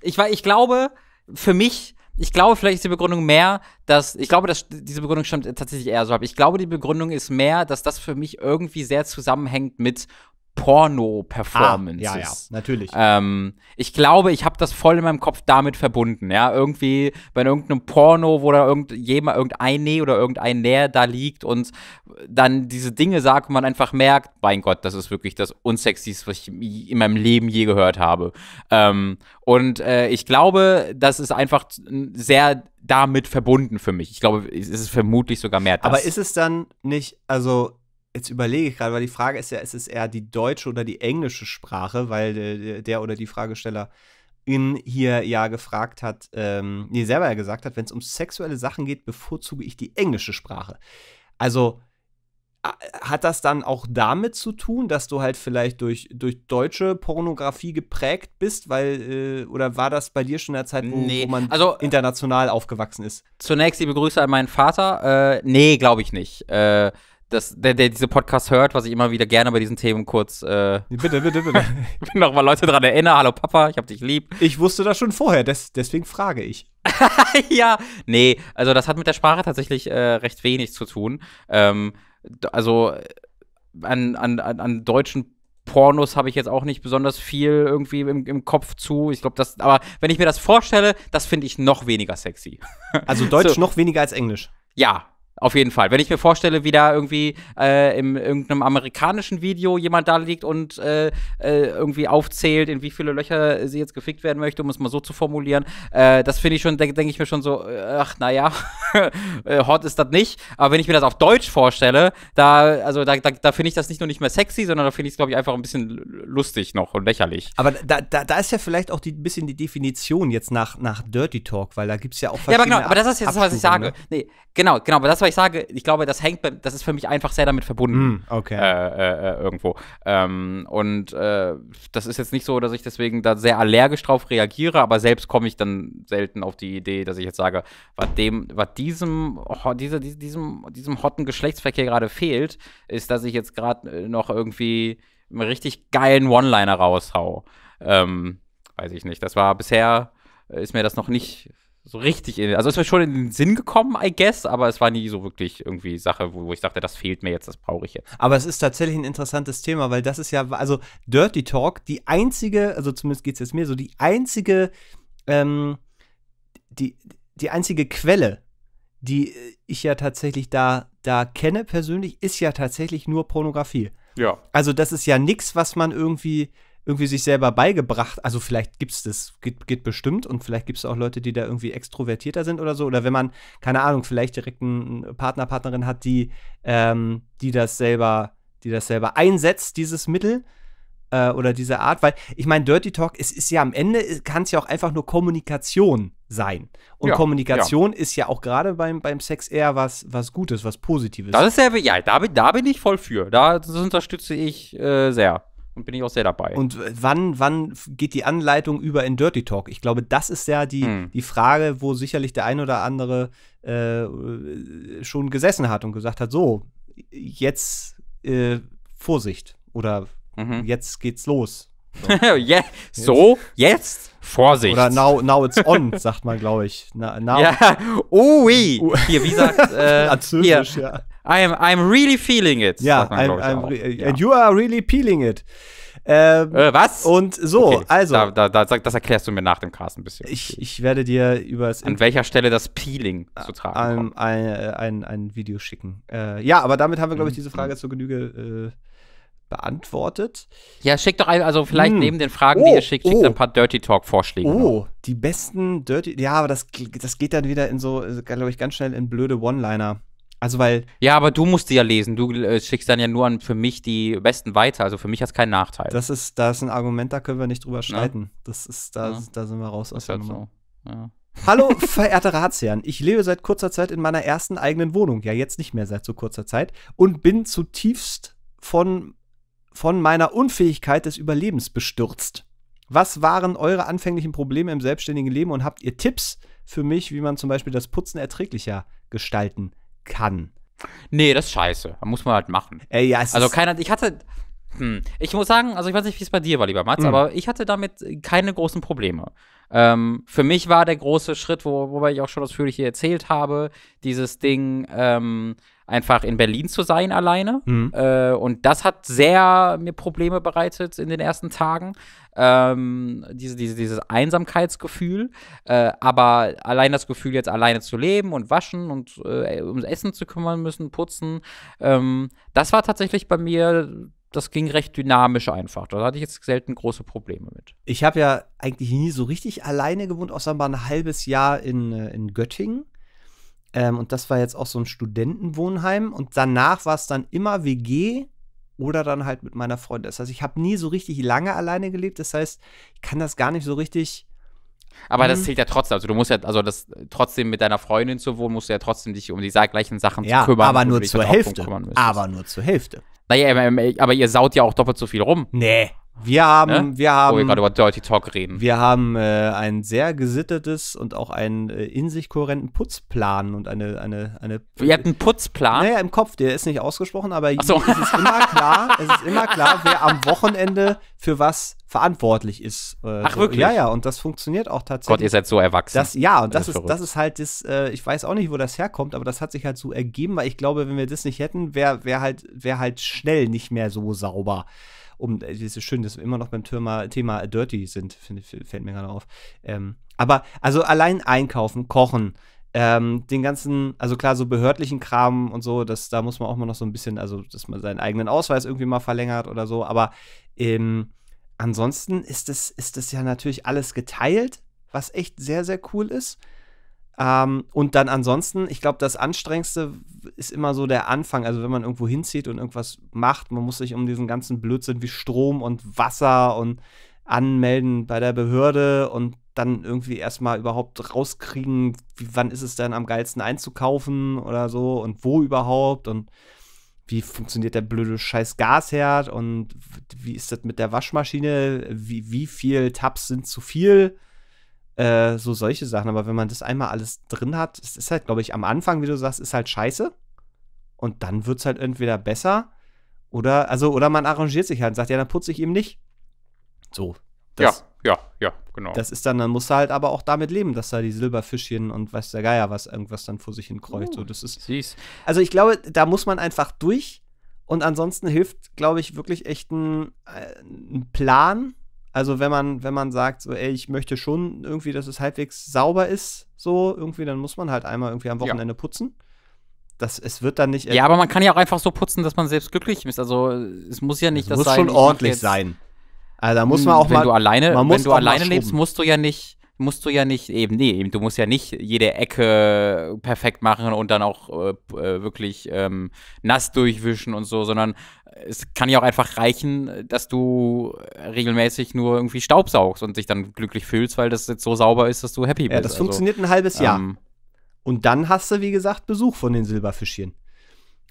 Ich, ich glaube, für mich, ich glaube, vielleicht ist die Begründung mehr, dass. Ich glaube, dass diese Begründung stammt tatsächlich eher so ab. Ich glaube, die Begründung ist mehr, dass das für mich irgendwie sehr zusammenhängt mit, Porno-Performances. Ah, ja, ja, natürlich. Ähm, ich glaube, ich habe das voll in meinem Kopf damit verbunden. Ja, irgendwie bei irgendeinem Porno, wo da irgendjemand, irgendeine oder irgendein Näher da liegt und dann diese Dinge sagt und man einfach merkt, mein Gott, das ist wirklich das Unsexyste, was ich in meinem Leben je gehört habe. Ähm, und äh, ich glaube, das ist einfach sehr damit verbunden für mich. Ich glaube, es ist vermutlich sogar mehr das. Aber ist es dann nicht, also jetzt überlege ich gerade, weil die Frage ist ja, ist es eher die deutsche oder die englische Sprache, weil der oder die Fragesteller ihn hier ja gefragt hat, ähm, nee, selber ja gesagt hat, wenn es um sexuelle Sachen geht, bevorzuge ich die englische Sprache. Also hat das dann auch damit zu tun, dass du halt vielleicht durch, durch deutsche Pornografie geprägt bist, weil, äh, oder war das bei dir schon in der Zeit, wo, nee. wo man also, äh, international aufgewachsen ist? Zunächst liebe Grüße an meinen Vater. Äh, nee, glaube ich nicht. Äh, das, der, der diese Podcast hört, was ich immer wieder gerne bei diesen Themen kurz. Äh, bitte, bitte, bitte. ich [laughs] bin nochmal Leute dran erinnere. Hallo Papa, ich hab dich lieb. Ich wusste das schon vorher, des, deswegen frage ich. [laughs] ja, nee, also das hat mit der Sprache tatsächlich äh, recht wenig zu tun. Ähm, also äh, an, an, an deutschen Pornos habe ich jetzt auch nicht besonders viel irgendwie im, im Kopf zu. Ich glaube, das, aber wenn ich mir das vorstelle, das finde ich noch weniger sexy. Also Deutsch [laughs] so. noch weniger als Englisch. Ja, auf jeden Fall. Wenn ich mir vorstelle, wie da irgendwie äh, in irgendeinem amerikanischen Video jemand da liegt und äh, äh, irgendwie aufzählt, in wie viele Löcher sie jetzt gefickt werden möchte, um es mal so zu formulieren, äh, das finde ich schon, denke denk ich mir schon so, äh, ach naja, [laughs] äh, hot ist das nicht. Aber wenn ich mir das auf Deutsch vorstelle, da, also da, da, da finde ich das nicht nur nicht mehr sexy, sondern da finde ich es, glaube ich, einfach ein bisschen lustig noch und lächerlich. Aber da, da, da ist ja vielleicht auch ein bisschen die Definition jetzt nach, nach Dirty Talk, weil da gibt es ja auch verschiedene Ja, aber genau, aber das ist jetzt, was ich sage. Ne? Nee, genau, genau, aber das war ich sage, ich glaube, das hängt, das ist für mich einfach sehr damit verbunden. Mm, okay. Äh, äh, äh, irgendwo. Ähm, und äh, das ist jetzt nicht so, dass ich deswegen da sehr allergisch drauf reagiere, aber selbst komme ich dann selten auf die Idee, dass ich jetzt sage, was dem, was diesem, oh, diese, diesem, diesem hotten Geschlechtsverkehr gerade fehlt, ist, dass ich jetzt gerade äh, noch irgendwie einen richtig geilen One-Liner raushau. Ähm, weiß ich nicht. Das war bisher, äh, ist mir das noch nicht so richtig in. Also es ist schon in den Sinn gekommen, I guess, aber es war nie so wirklich irgendwie Sache, wo, wo ich dachte, das fehlt mir jetzt, das brauche ich jetzt. Aber es ist tatsächlich ein interessantes Thema, weil das ist ja, also Dirty Talk, die einzige, also zumindest geht es jetzt mir so, die einzige, ähm, die, die einzige Quelle, die ich ja tatsächlich da, da kenne persönlich, ist ja tatsächlich nur Pornografie. Ja. Also das ist ja nichts, was man irgendwie irgendwie sich selber beigebracht. Also vielleicht gibt es das, geht, geht, bestimmt und vielleicht gibt es auch Leute, die da irgendwie extrovertierter sind oder so. Oder wenn man, keine Ahnung, vielleicht direkt einen Partner, Partnerin hat, die, ähm, die das selber, die das selber einsetzt, dieses Mittel äh, oder diese Art. Weil ich meine, Dirty Talk, es ist ja am Ende, äh, kann es ja auch einfach nur Kommunikation sein. Und ja, Kommunikation ja. ist ja auch gerade beim, beim Sex eher was, was Gutes, was Positives. Das ist ja, ja da, bin, da bin ich voll für. Da, das unterstütze ich äh, sehr und bin ich auch sehr dabei. Und wann, wann geht die Anleitung über in Dirty Talk? Ich glaube, das ist ja die, hm. die Frage, wo sicherlich der ein oder andere äh, schon gesessen hat und gesagt hat, so, jetzt äh, Vorsicht oder mhm. jetzt geht's los. [laughs] So. yeah. so, jetzt. Vorsicht. Oder now, now it's on, sagt man, glaube ich. Na, now. Ja, oh [laughs] oui. Hier, wie sagt [laughs] äh, Französisch, hier, ja. I'm, I'm really feeling it. Ja, man, I'm, I'm re ja. you are really peeling it. Ähm, äh, was? Und so, okay, also. Da, da, da, das erklärst du mir nach dem Cast ein bisschen. Ich, ich werde dir über das. An welcher Stelle das Peeling zu tragen kommt. Ein, ein, ein Video schicken. Äh, ja, aber damit haben wir, glaube ich, mhm. diese Frage mhm. zur Genüge äh, beantwortet. Ja, schickt doch ein, also vielleicht hm. neben den Fragen, oh, die ihr oh, schickt, schickt oh. ein paar Dirty Talk-Vorschläge. Oh, noch. die besten Dirty. Ja, aber das, das geht dann wieder in so, äh, glaube ich, ganz schnell in blöde One-Liner. Also weil. Ja, aber du musst die ja lesen. Du äh, schickst dann ja nur an für mich die besten weiter. Also für mich hat es keinen Nachteil. Das ist, da ist ein Argument, da können wir nicht drüber ne? streiten. Ja. Das ist, da, ja. da sind wir raus aus der halt Nummer. Hallo, [laughs] verehrte Ratsherren. Ich lebe seit kurzer Zeit in meiner ersten eigenen Wohnung. Ja, jetzt nicht mehr seit so kurzer Zeit. Und bin zutiefst von, von meiner Unfähigkeit des Überlebens bestürzt. Was waren eure anfänglichen Probleme im selbstständigen Leben und habt ihr Tipps für mich, wie man zum Beispiel das Putzen erträglicher gestalten kann? kann. Nee, das ist scheiße. Muss man halt machen. Äh, ja, also keiner, ich hatte, hm. Ich muss sagen, also ich weiß nicht, wie es bei dir war, lieber Mats, mhm. aber ich hatte damit keine großen Probleme. Ähm, für mich war der große Schritt, wo, wobei ich auch schon ausführlich hier erzählt habe, dieses Ding ähm, einfach in Berlin zu sein alleine. Mhm. Äh, und das hat sehr mir Probleme bereitet in den ersten Tagen. Ähm, diese, diese, dieses Einsamkeitsgefühl, äh, aber allein das Gefühl, jetzt alleine zu leben und waschen und äh, ums Essen zu kümmern müssen, putzen, ähm, das war tatsächlich bei mir das ging recht dynamisch einfach. Da hatte ich jetzt selten große Probleme mit. Ich habe ja eigentlich nie so richtig alleine gewohnt, außer mal ein halbes Jahr in, äh, in Göttingen. Ähm, und das war jetzt auch so ein Studentenwohnheim. Und danach war es dann immer WG oder dann halt mit meiner Freundin. Das heißt, ich habe nie so richtig lange alleine gelebt. Das heißt, ich kann das gar nicht so richtig. Aber das mhm. zählt ja trotzdem. Also du musst ja, also das trotzdem mit deiner Freundin zu wohnen, musst du ja trotzdem dich um die gleichen Sachen ja, kümmern. Aber nur zur halt Hälfte. Aber nur zur Hälfte. Naja, aber ihr saut ja auch doppelt so viel rum. Nee. Wir haben, ne? wir haben. Wo wir gerade über Dirty Talk reden. Wir haben äh, ein sehr gesittetes und auch einen äh, in sich kohärenten Putzplan und eine, eine, eine. Ihr habt einen Putzplan? Naja, im Kopf, der ist nicht ausgesprochen, aber so. es ist immer klar, es ist immer klar, wer am Wochenende für was verantwortlich ist. Äh, Ach, so. wirklich? Ja, ja, und das funktioniert auch tatsächlich. Gott, ihr seid so erwachsen. Das, ja, und das, das ist, ist das ist halt das, äh, ich weiß auch nicht, wo das herkommt, aber das hat sich halt so ergeben, weil ich glaube, wenn wir das nicht hätten, wäre wär halt, wär halt schnell nicht mehr so sauber um das äh, ist schön, dass wir immer noch beim Thema, Thema Dirty sind, find, fällt mir gerade auf. Ähm, aber also allein einkaufen, kochen, ähm, den ganzen, also klar, so behördlichen Kram und so, das, da muss man auch mal noch so ein bisschen, also dass man seinen eigenen Ausweis irgendwie mal verlängert oder so, aber ähm, ansonsten ist das, ist das ja natürlich alles geteilt, was echt sehr, sehr cool ist. Ähm, und dann ansonsten, ich glaube, das Anstrengendste ist immer so der Anfang. Also wenn man irgendwo hinzieht und irgendwas macht, man muss sich um diesen ganzen Blödsinn wie Strom und Wasser und anmelden bei der Behörde und dann irgendwie erstmal überhaupt rauskriegen, wie, wann ist es denn am geilsten einzukaufen oder so und wo überhaupt und wie funktioniert der blöde scheiß Gasherd und wie ist das mit der Waschmaschine, wie, wie viel Tabs sind zu viel äh, so solche Sachen. Aber wenn man das einmal alles drin hat, es ist halt, glaube ich, am Anfang, wie du sagst, ist halt scheiße. Und dann wird es halt entweder besser oder, also, oder man arrangiert sich halt und sagt, ja, dann putze ich eben nicht. So. Das, ja, ja, ja, genau. Das ist dann, dann musst du halt aber auch damit leben, dass da die Silberfischchen und weiß der Geier was irgendwas dann vor sich hin kreucht. Uh, so, das ist. Süß. Also ich glaube, da muss man einfach durch. Und ansonsten hilft, glaube ich, wirklich echt ein, äh, ein Plan, also wenn man, wenn man sagt, so, ey, ich möchte schon irgendwie, dass es halbwegs sauber ist, so irgendwie, dann muss man halt einmal irgendwie am Wochenende ja. putzen. Das, es wird dann nicht. Ja, aber man kann ja auch einfach so putzen, dass man selbst glücklich ist. Also es muss ja nicht das, das muss sein. schon ordentlich sein. Also da muss hm, man auch wenn mal. Du alleine, wenn du alleine lebst, musst du ja nicht musst du ja nicht, eben, nee, eben, du musst ja nicht jede Ecke perfekt machen und dann auch äh, äh wirklich ähm, nass durchwischen und so, sondern es kann ja auch einfach reichen, dass du regelmäßig nur irgendwie Staub saugst und dich dann glücklich fühlst, weil das jetzt so sauber ist, dass du happy bist. Ja, das also, funktioniert ein halbes Jahr. Ähm, und dann hast du, wie gesagt, Besuch von den Silberfischchen.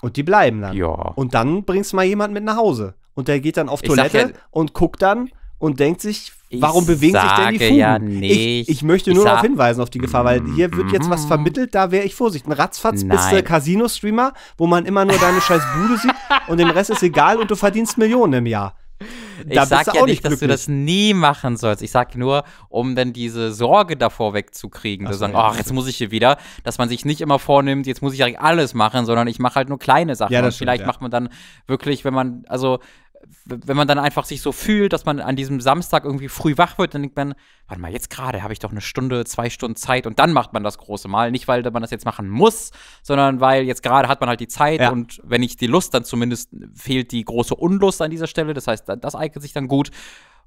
Und die bleiben dann. Ja. Und dann bringst du mal jemanden mit nach Hause. Und der geht dann auf Toilette ja, und guckt dann und denkt sich, Warum bewegen sich denn die Fugen? Ja nicht. Ich, ich möchte nur ich darauf hinweisen, auf die Gefahr, weil hier wird jetzt was mhm. vermittelt, da wäre ich vorsichtig. Ein Ratzfatz Nein. bist du Casino-Streamer, wo man immer nur deine scheiß Bude sieht [laughs] und dem Rest ist egal und du verdienst Millionen im Jahr. Da ich sag ja nicht, dass du das nie machen sollst. Ich sag nur, um dann diese Sorge davor wegzukriegen, zu sagen, ach, jetzt muss ich hier wieder, dass man sich nicht immer vornimmt, jetzt muss ich eigentlich alles machen, sondern ich mache halt nur kleine Sachen. Ja, das stimmt, vielleicht ja. macht man dann wirklich, wenn man, also wenn man dann einfach sich so fühlt, dass man an diesem Samstag irgendwie früh wach wird, dann denkt man, warte mal, jetzt gerade habe ich doch eine Stunde, zwei Stunden Zeit und dann macht man das große Mal. Nicht, weil man das jetzt machen muss, sondern weil jetzt gerade hat man halt die Zeit ja. und wenn nicht die Lust, dann zumindest fehlt die große Unlust an dieser Stelle. Das heißt, das eignet sich dann gut.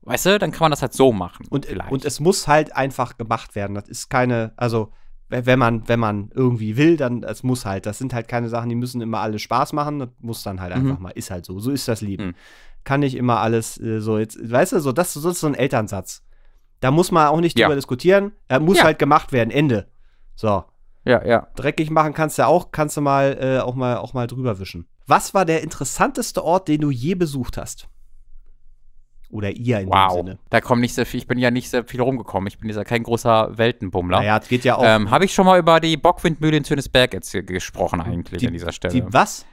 Weißt du, dann kann man das halt so machen. Und, äh, und es muss halt einfach gemacht werden. Das ist keine, also wenn man, wenn man irgendwie will, dann es muss halt. Das sind halt keine Sachen, die müssen immer alle Spaß machen. Das muss dann halt einfach mhm. mal. Ist halt so. So ist das Leben. Mhm. Kann nicht immer alles äh, so jetzt, weißt du, so das, das ist so ein Elternsatz. Da muss man auch nicht ja. drüber diskutieren. Er muss ja. halt gemacht werden. Ende. So. Ja, ja. Dreckig machen kannst du ja auch, kannst du mal äh, auch mal auch mal drüber wischen. Was war der interessanteste Ort, den du je besucht hast? Oder ihr in wow. dem Sinne. Da komme nicht sehr viel, ich bin ja nicht sehr viel rumgekommen. Ich bin ja kein großer Weltenbummler. Naja, es geht ja auch. Ähm, Habe ich schon mal über die Bockwindmühle in Tönisberg jetzt gesprochen eigentlich die, an dieser Stelle. Die was?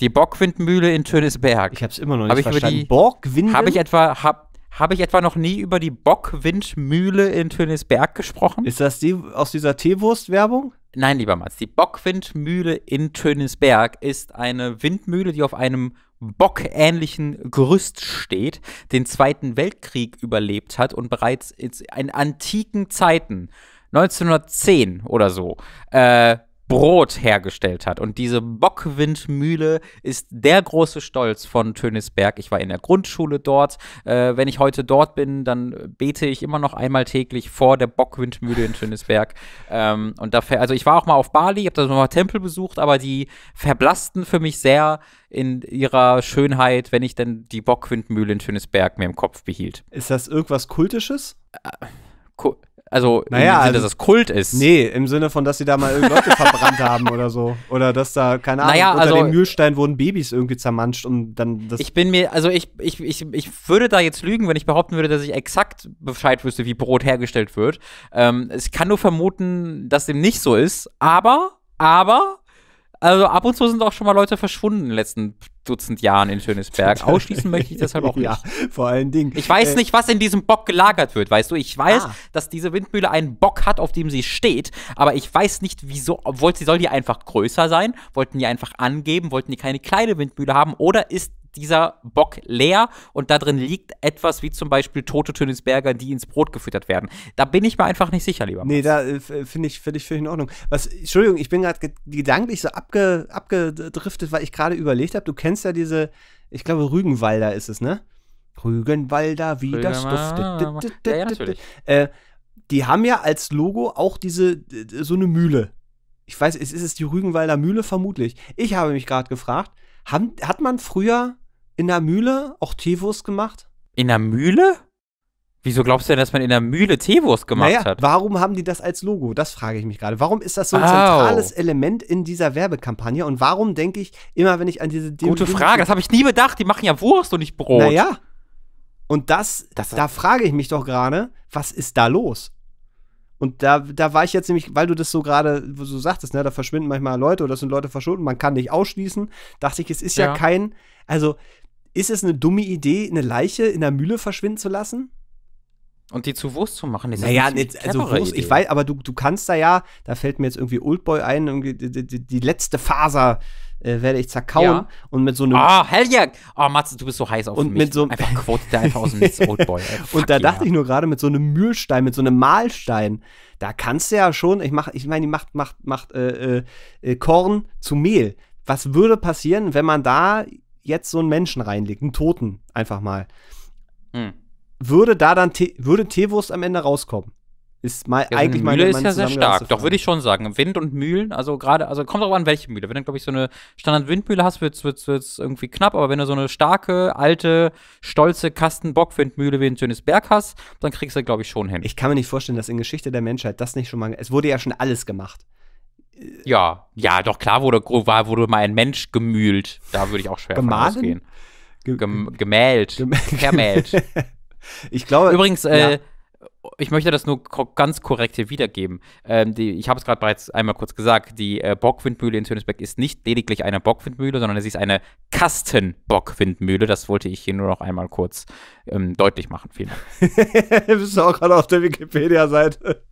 Die Bockwindmühle in Tönisberg. Ich habe es immer noch nicht hab ich verstanden. Über die, Bockwinde? Habe ich etwa hab, habe ich etwa noch nie über die Bockwindmühle in Tönisberg gesprochen? Ist das die aus dieser Teewurst-Werbung? Nein, lieber Mats, die Bockwindmühle in Tönisberg ist eine Windmühle, die auf einem bockähnlichen Gerüst steht, den Zweiten Weltkrieg überlebt hat und bereits in antiken Zeiten, 1910 oder so, äh, Brot hergestellt hat. Und diese Bockwindmühle ist der große Stolz von Tönisberg. Ich war in der Grundschule dort. Äh, wenn ich heute dort bin, dann bete ich immer noch einmal täglich vor der Bockwindmühle in Tönisberg. Ähm, und dafür, also ich war auch mal auf Bali, habe da nochmal Tempel besucht, aber die verblassten für mich sehr in ihrer Schönheit, wenn ich denn die Bockwindmühle in Tönisberg mir im Kopf behielt. Ist das irgendwas Kultisches? Äh, cool. Also naja, im Sinne, also dass das Kult ist. Nee, im Sinne von, dass sie da mal Leute [laughs] verbrannt haben oder so. Oder dass da, keine Ahnung, naja, unter also dem Mühlstein wurden Babys irgendwie zermanscht und dann das. Ich bin mir, also ich, ich, ich, ich würde da jetzt lügen, wenn ich behaupten würde, dass ich exakt Bescheid wüsste, wie Brot hergestellt wird. Ähm, ich kann nur vermuten, dass dem nicht so ist, aber, aber also ab und zu sind auch schon mal Leute verschwunden in den letzten Dutzend Jahren in Schönesberg. [laughs] Ausschließen möchte ich deshalb auch nicht. Ja, vor allen Dingen. Ich weiß äh, nicht, was in diesem Bock gelagert wird, weißt du? Ich weiß, ah. dass diese Windmühle einen Bock hat, auf dem sie steht, aber ich weiß nicht, wieso. Wollt, soll die einfach größer sein? Wollten die einfach angeben? Wollten die keine kleine Windmühle haben? Oder ist dieser Bock leer und da drin liegt etwas wie zum Beispiel tote Tönisberger, die ins Brot gefüttert werden. Da bin ich mir einfach nicht sicher, lieber. Max. Nee, da äh, äh, finde ich, find in Ordnung. Was, Entschuldigung, ich bin gerade gedanklich so abge, abgedriftet, weil ich gerade überlegt habe, du kennst kennst ja diese, ich glaube, Rügenwalder ist es, ne? Rügenwalder, wie das duftet. Äh, die haben ja als Logo auch diese, so eine Mühle. Ich weiß, es ist es die Rügenwalder Mühle? Vermutlich. Ich habe mich gerade gefragt, haben, hat man früher in der Mühle auch Teewurst gemacht? In der Mühle? Wieso glaubst du denn, dass man in der Mühle Teewurst gemacht naja, hat? Warum haben die das als Logo? Das frage ich mich gerade. Warum ist das so ein oh. zentrales Element in dieser Werbekampagne? Und warum denke ich immer, wenn ich an diese Deo Gute Frage, das habe ich nie bedacht. Die machen ja Wurst und nicht Brot. Naja. Und das, das da frage ich mich doch gerade, was ist da los? Und da, da war ich jetzt nämlich, weil du das so gerade so sagtest, ne, da verschwinden manchmal Leute oder sind Leute verschwunden, man kann nicht ausschließen, dachte ich, es ist ja, ja kein, also ist es eine dumme Idee, eine Leiche in der Mühle verschwinden zu lassen? Und die zu Wurst zu machen, ist naja, jetzt, also Wurst, ich weiß, aber du, du kannst da ja, da fällt mir jetzt irgendwie Oldboy ein, irgendwie die, die, die letzte Faser äh, werde ich zerkauen ja. und mit so einem. Ah, oh, hell yeah! Oh, Matze, du bist so heiß auf und mich. Mit so einfach [laughs] quote der einfach aus dem Netz Oldboy. und da yeah. dachte ich nur gerade mit so einem Mühlstein, mit so einem Mahlstein, da kannst du ja schon, ich mach, ich meine, die macht, macht, macht äh, äh, äh Korn zu Mehl. Was würde passieren, wenn man da jetzt so einen Menschen reinlegt, einen Toten einfach mal? Hm würde da dann Te würde Teewurst am Ende rauskommen? Ist mal ja, eigentlich meine Mühle mein, mein ist ja sehr stark. Doch würde ich schon sagen, Wind und Mühlen, also gerade, also kommt drauf an, welche Mühle. Wenn du glaube ich so eine Standard Windmühle hast, wird es irgendwie knapp, aber wenn du so eine starke, alte, stolze Kastenbock-Windmühle wie ein schönes Berg hast, dann kriegst du glaube ich schon hin. Ich kann mir nicht vorstellen, dass in Geschichte der Menschheit das nicht schon mal es wurde ja schon alles gemacht. Ja, ja, doch klar wurde war wurde mal ein Mensch gemühlt. Da würde ich auch schwer Gemahlen? von ausgehen. Gem gemählt, [laughs] vermählt. Ich glaube. Übrigens, äh, ja. ich möchte das nur ganz korrekt hier wiedergeben. Ähm, die, ich habe es gerade bereits einmal kurz gesagt. Die äh, Bockwindmühle in Tönisberg ist nicht lediglich eine Bockwindmühle, sondern sie ist eine Kasten-Bockwindmühle. Das wollte ich hier nur noch einmal kurz ähm, deutlich machen. Vielen Dank. du [laughs] bist auch gerade auf der Wikipedia-Seite.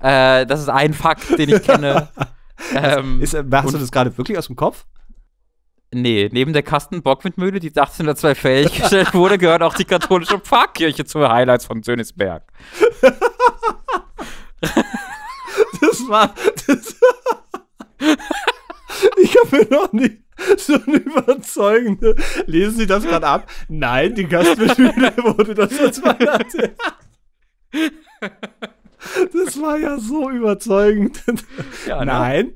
Äh, das ist ein Fakt, den ich kenne. [laughs] ähm, ist, hast du das gerade wirklich aus dem Kopf? Nee, neben der Kasten Bockwindmühle, die 1802 fertiggestellt [laughs] wurde, gehört auch die katholische Pfarrkirche zu Highlights von Sönisberg. das war. Das ich habe mir noch nie so eine überzeugende. Lesen Sie das gerade ab? Nein, die Kastenbockwindmühle [laughs] wurde das als [laughs] Das war ja so überzeugend. Ja, ne? Nein.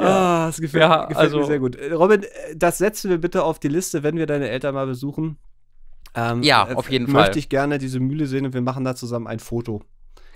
Ah, das gefällt, ja, gefällt also, mir sehr gut. Robin, das setzen wir bitte auf die Liste, wenn wir deine Eltern mal besuchen. Ähm, ja, äh, auf jeden möchte Fall. Möchte ich gerne diese Mühle sehen und wir machen da zusammen ein Foto.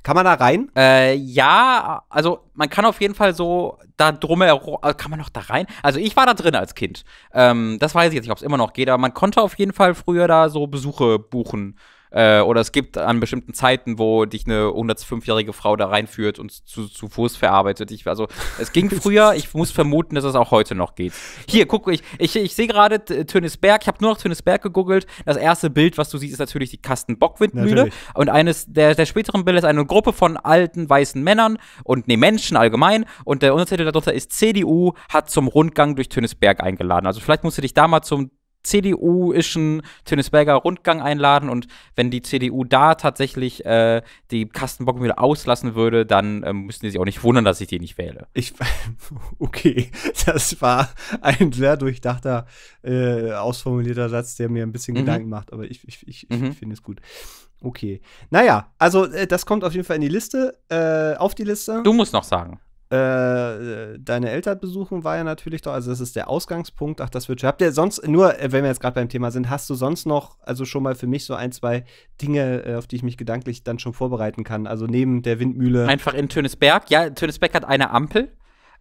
Kann man da rein? Äh, ja, also man kann auf jeden Fall so da drumherum, äh, kann man noch da rein? Also ich war da drin als Kind. Ähm, das weiß ich jetzt nicht, ob es immer noch geht, aber man konnte auf jeden Fall früher da so Besuche buchen. Äh, oder es gibt an bestimmten Zeiten, wo dich eine 105-jährige Frau da reinführt und zu, zu Fuß verarbeitet. Ich, also, es ging [laughs] früher. Ich muss vermuten, dass es auch heute noch geht. Hier, guck, ich, ich, ich sehe gerade Tönisberg. Ich habe nur noch Tönisberg gegoogelt. Das erste Bild, was du siehst, ist natürlich die Kastenbockwindmühle. Und eines der, der späteren Bilder ist eine Gruppe von alten weißen Männern und, nee, Menschen allgemein. Und der Untertitel darunter ist CDU hat zum Rundgang durch Tönisberg eingeladen. Also, vielleicht musst du dich da mal zum CDU-ischen Tönisberger Rundgang einladen und wenn die CDU da tatsächlich äh, die Kastenbock wieder auslassen würde, dann ähm, müssten sie sich auch nicht wundern, dass ich die nicht wähle. Ich, [laughs] okay, das war ein sehr durchdachter, äh, ausformulierter Satz, der mir ein bisschen mhm. Gedanken macht, aber ich, ich, ich, ich mhm. finde es gut. Okay. Naja, also äh, das kommt auf jeden Fall in die Liste, äh, auf die Liste. Du musst noch sagen. Äh, äh, deine Eltern besuchen war ja natürlich doch, also das ist der Ausgangspunkt. Ach, das wird schon. Habt ihr sonst, nur äh, wenn wir jetzt gerade beim Thema sind, hast du sonst noch, also schon mal für mich so ein, zwei Dinge, auf die ich mich gedanklich dann schon vorbereiten kann? Also neben der Windmühle. Einfach in Tönesberg. Ja, Tönesberg hat eine Ampel.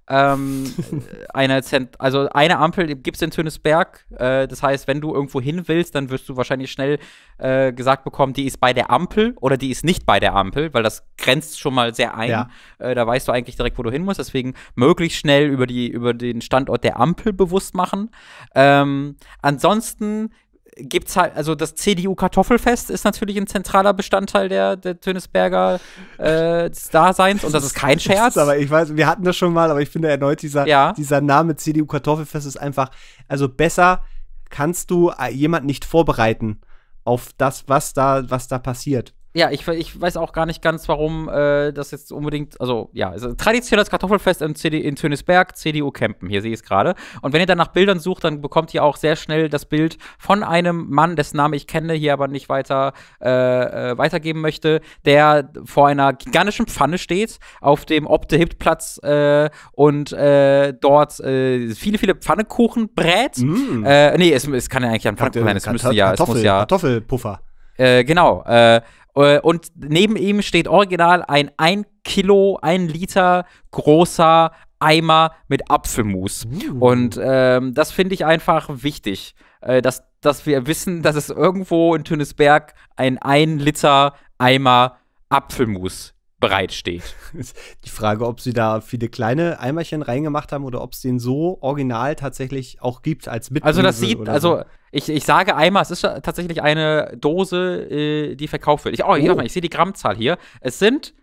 Ähm, äh, eine Zent also eine Ampel gibt es in Tönisberg. Äh, das heißt, wenn du irgendwo hin willst, dann wirst du wahrscheinlich schnell äh, gesagt bekommen, die ist bei der Ampel oder die ist nicht bei der Ampel, weil das grenzt schon mal sehr ein. Ja. Äh, da weißt du eigentlich direkt, wo du hin musst. Deswegen möglichst schnell über, die, über den Standort der Ampel bewusst machen. Ähm, ansonsten gibt es halt, also das CDU-Kartoffelfest ist natürlich ein zentraler Bestandteil der, der Tönesberger äh, Daseins und das ist kein Scherz. Das Ist aber ich weiß, wir hatten das schon mal, aber ich finde erneut, dieser, ja. dieser Name CDU-Kartoffelfest ist einfach, also besser kannst du äh, jemanden nicht vorbereiten auf das, was da, was da passiert. Ja, ich, ich weiß auch gar nicht ganz, warum äh, das jetzt unbedingt. Also, ja, also, traditionelles Kartoffelfest in, CD, in Tönisberg, CDU-Campen. Hier sehe ich es gerade. Und wenn ihr dann nach Bildern sucht, dann bekommt ihr auch sehr schnell das Bild von einem Mann, dessen Name ich kenne, hier aber nicht weiter äh, äh, weitergeben möchte, der vor einer gigantischen Pfanne steht auf dem Opte-Hip-Platz äh, und äh, dort äh, viele, viele Pfannekuchen brät. Mm. nee, es, es kann ja eigentlich ein Pfannekuchen sein. Es, müsste ja, es Kartoffel, es muss ja. Kartoffelpuffer. Äh, genau. Äh, äh, und neben ihm steht original ein 1 Kilo, 1 Liter großer Eimer mit Apfelmus. Uh. Und ähm, das finde ich einfach wichtig, äh, dass, dass wir wissen, dass es irgendwo in Tönnesberg ein 1 Liter Eimer Apfelmus bereitsteht. [laughs] Die Frage, ob sie da viele kleine Eimerchen reingemacht haben oder ob es den so original tatsächlich auch gibt als Mitbringsel. Also das sieht, also ich, ich sage Eimer, es ist tatsächlich eine Dose, äh, die verkauft wird. Ich, oh, oh. Mal, ich sehe die Grammzahl hier. Es sind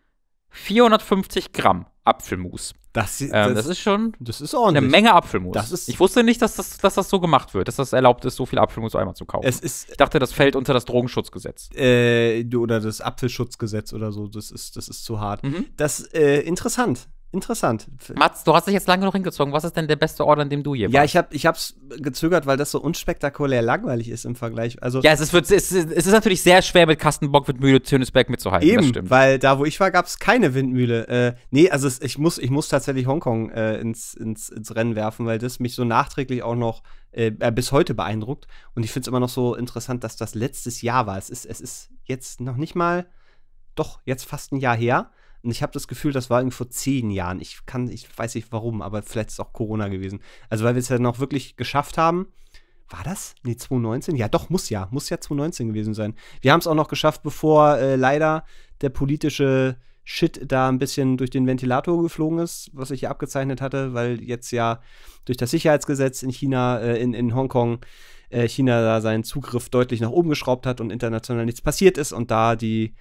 450 Gramm Apfelmus. Das, ähm, das, ist schon das ist ordentlich. eine Menge Apfelmus. Das ist ich wusste nicht, dass das, dass das so gemacht wird, dass das erlaubt ist, so viel Apfelmus einmal zu kaufen. Es ist, ich dachte, das fällt unter das Drogenschutzgesetz. Äh, oder das Apfelschutzgesetz oder so. Das ist, das ist zu hart. Mhm. Das äh, interessant. Interessant. Mats, du hast dich jetzt lange noch hingezogen. Was ist denn der beste Ort, an dem du je warst? Ja, ich habe ich gezögert, weil das so unspektakulär langweilig ist im Vergleich. Also ja, es ist, es, ist, es ist natürlich sehr schwer, mit Kastenbock, mit Mühle, Tönisberg mitzuhalten. Eben, stimmt. weil da, wo ich war, gab es keine Windmühle. Äh, nee, also es, ich, muss, ich muss tatsächlich Hongkong äh, ins, ins, ins Rennen werfen, weil das mich so nachträglich auch noch äh, äh bis heute beeindruckt. Und ich finde es immer noch so interessant, dass das letztes Jahr war. Es ist, es ist jetzt noch nicht mal, doch, jetzt fast ein Jahr her. Und ich habe das Gefühl, das war irgendwie vor zehn Jahren. Ich kann, ich weiß nicht warum, aber vielleicht ist es auch Corona gewesen. Also weil wir es ja noch wirklich geschafft haben. War das? Nee, 2019? Ja, doch, muss ja. Muss ja 2019 gewesen sein. Wir haben es auch noch geschafft, bevor äh, leider der politische Shit da ein bisschen durch den Ventilator geflogen ist, was ich hier abgezeichnet hatte, weil jetzt ja durch das Sicherheitsgesetz in China, äh, in, in Hongkong, äh, China da seinen Zugriff deutlich nach oben geschraubt hat und international nichts passiert ist und da die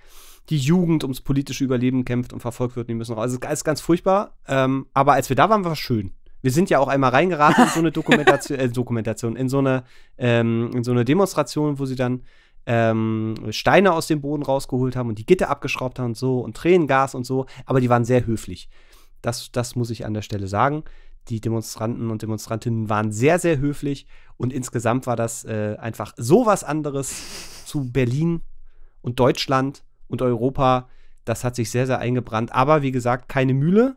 die Jugend ums politische Überleben kämpft und verfolgt wird. die müssen raus. Also es ist ganz furchtbar. Ähm, aber als wir da waren, war es schön. Wir sind ja auch einmal reingeraten in so eine Dokumentation, [laughs] äh, Dokumentation in so eine, ähm, in so eine Demonstration, wo sie dann ähm, Steine aus dem Boden rausgeholt haben und die Gitter abgeschraubt haben und so und Tränengas und so. Aber die waren sehr höflich. Das, das muss ich an der Stelle sagen. Die Demonstranten und Demonstrantinnen waren sehr, sehr höflich und insgesamt war das äh, einfach so was anderes zu Berlin und Deutschland und Europa, das hat sich sehr, sehr eingebrannt. Aber wie gesagt, keine Mühle,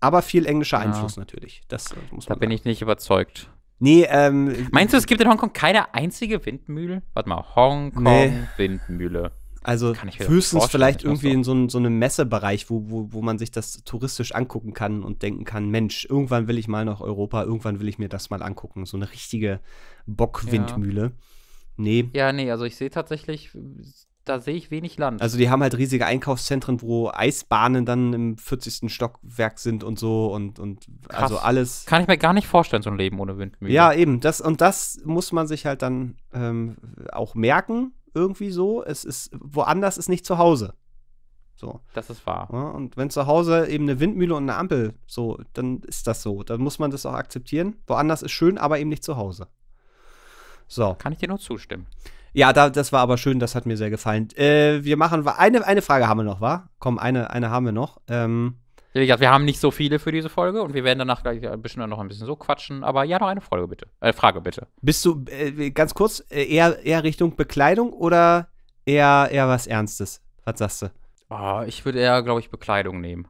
aber viel englischer ja. Einfluss natürlich. Das äh, muss da bin sagen. ich nicht überzeugt. Nee, ähm. Meinst du, es gibt in Hongkong keine einzige Windmühle? Warte mal, Hongkong nee. Windmühle. Also höchstens vielleicht irgendwie in so, ein, so einem Messebereich, wo, wo, wo man sich das touristisch angucken kann und denken kann, Mensch, irgendwann will ich mal nach Europa, irgendwann will ich mir das mal angucken. So eine richtige Bockwindmühle. Ja. Nee. Ja, nee, also ich sehe tatsächlich da sehe ich wenig Land. Also die haben halt riesige Einkaufszentren, wo Eisbahnen dann im 40. Stockwerk sind und so und, und also alles. Kann ich mir gar nicht vorstellen, so ein Leben ohne Windmühle. Ja, eben. Das, und das muss man sich halt dann ähm, auch merken, irgendwie so. Es ist, woanders ist nicht zu Hause. So. Das ist wahr. Ja, und wenn zu Hause eben eine Windmühle und eine Ampel, so, dann ist das so. Dann muss man das auch akzeptieren. Woanders ist schön, aber eben nicht zu Hause. So. Kann ich dir nur zustimmen. Ja, da, das war aber schön, das hat mir sehr gefallen. Äh, wir machen eine, eine Frage haben wir noch, wa? Komm, eine, eine haben wir noch. Ähm, ja, wir haben nicht so viele für diese Folge und wir werden danach gleich äh, bestimmt noch ein bisschen so quatschen. Aber ja, noch eine Folge bitte. Äh, Frage bitte. Bist du äh, ganz kurz äh, eher, eher Richtung Bekleidung oder eher, eher was Ernstes? Was sagst du? Oh, ich würde eher, glaube ich, Bekleidung nehmen.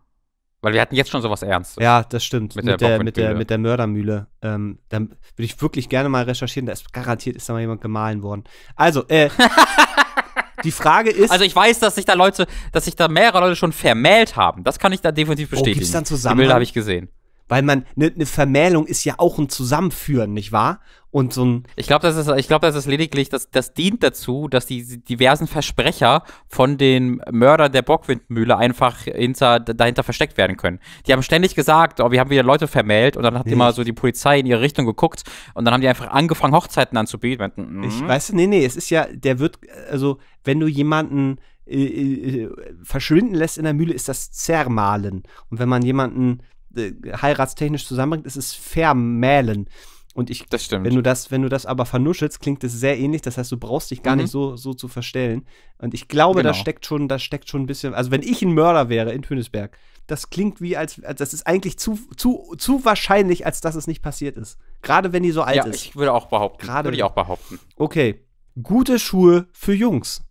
Weil wir hatten jetzt schon sowas Ernstes. Ja, das stimmt. Mit, mit, der, der, mit, der, mit der, Mördermühle. Ähm, dann würde ich wirklich gerne mal recherchieren. Da ist garantiert ist da mal jemand gemahlen worden. Also, äh, [laughs] die Frage ist. Also ich weiß, dass sich da Leute, dass sich da mehrere Leute schon vermählt haben. Das kann ich da definitiv bestätigen. Oh, gibt's dann zusammen? Die Bilder habe ich gesehen weil man eine ne Vermählung ist ja auch ein Zusammenführen, nicht wahr? Und so ein ich glaube, das ist, ich glaube, das ist lediglich, das, das dient dazu, dass die diversen Versprecher von den Mördern der Bockwindmühle einfach hinter, dahinter versteckt werden können. Die haben ständig gesagt, oh, wir haben wieder Leute vermählt und dann hat nee. immer so die Polizei in ihre Richtung geguckt und dann haben die einfach angefangen, Hochzeiten anzubieten. Mhm. Ich weiß, nee, nee, es ist ja, der wird, also wenn du jemanden äh, äh, äh verschwinden lässt in der Mühle, ist das Zermalen. Und wenn man jemanden äh, heiratstechnisch zusammenbringt, ist es vermählen. Und ich, wenn du das, wenn du das aber vernuschelst, klingt es sehr ähnlich. Das heißt, du brauchst dich gar mhm. nicht so, so zu verstellen. Und ich glaube, genau. da steckt schon, da steckt schon ein bisschen. Also wenn ich ein Mörder wäre in Tönisberg, das klingt wie als, das ist eigentlich zu, zu, zu wahrscheinlich, als dass es nicht passiert ist. Gerade wenn die so alt ja, ist. Ich würde auch behaupten. Gerade würde ich auch behaupten. Okay, gute Schuhe für Jungs.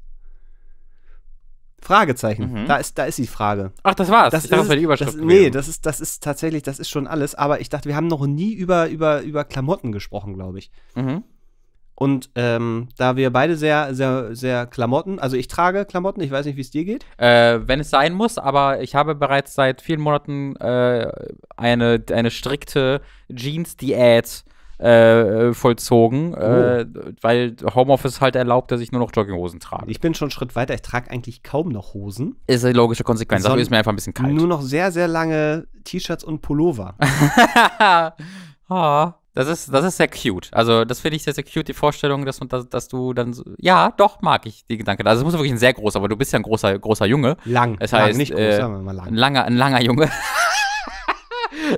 Fragezeichen. Mhm. Da, ist, da ist die Frage. Ach, das war's. Das ich dachte, ist, das war die Überschrift. Das, nee, das ist, das ist tatsächlich, das ist schon alles. Aber ich dachte, wir haben noch nie über, über, über Klamotten gesprochen, glaube ich. Mhm. Und ähm, da wir beide sehr, sehr, sehr Klamotten, also ich trage Klamotten, ich weiß nicht, wie es dir geht. Äh, wenn es sein muss, aber ich habe bereits seit vielen Monaten äh, eine, eine strikte Jeans-Diät äh, vollzogen, oh. äh, weil Homeoffice halt erlaubt, dass ich nur noch Jogginghosen trage. Ich bin schon einen Schritt weiter. Ich trage eigentlich kaum noch Hosen. Ist eine logische Konsequenz. Dafür ist mir einfach ein bisschen kalt. Nur noch sehr, sehr lange T-Shirts und Pullover. oh. [laughs] Das ist, das ist sehr cute. Also, das finde ich sehr, sehr cute, die Vorstellung, dass, dass, dass du dann so, Ja, doch, mag ich die Gedanken. Also, es muss wirklich ein sehr großer, aber du bist ja ein großer, großer Junge. Lang. Es lang, heißt, nicht groß, äh, sagen wir mal lang. Ein langer, ein langer Junge. [laughs]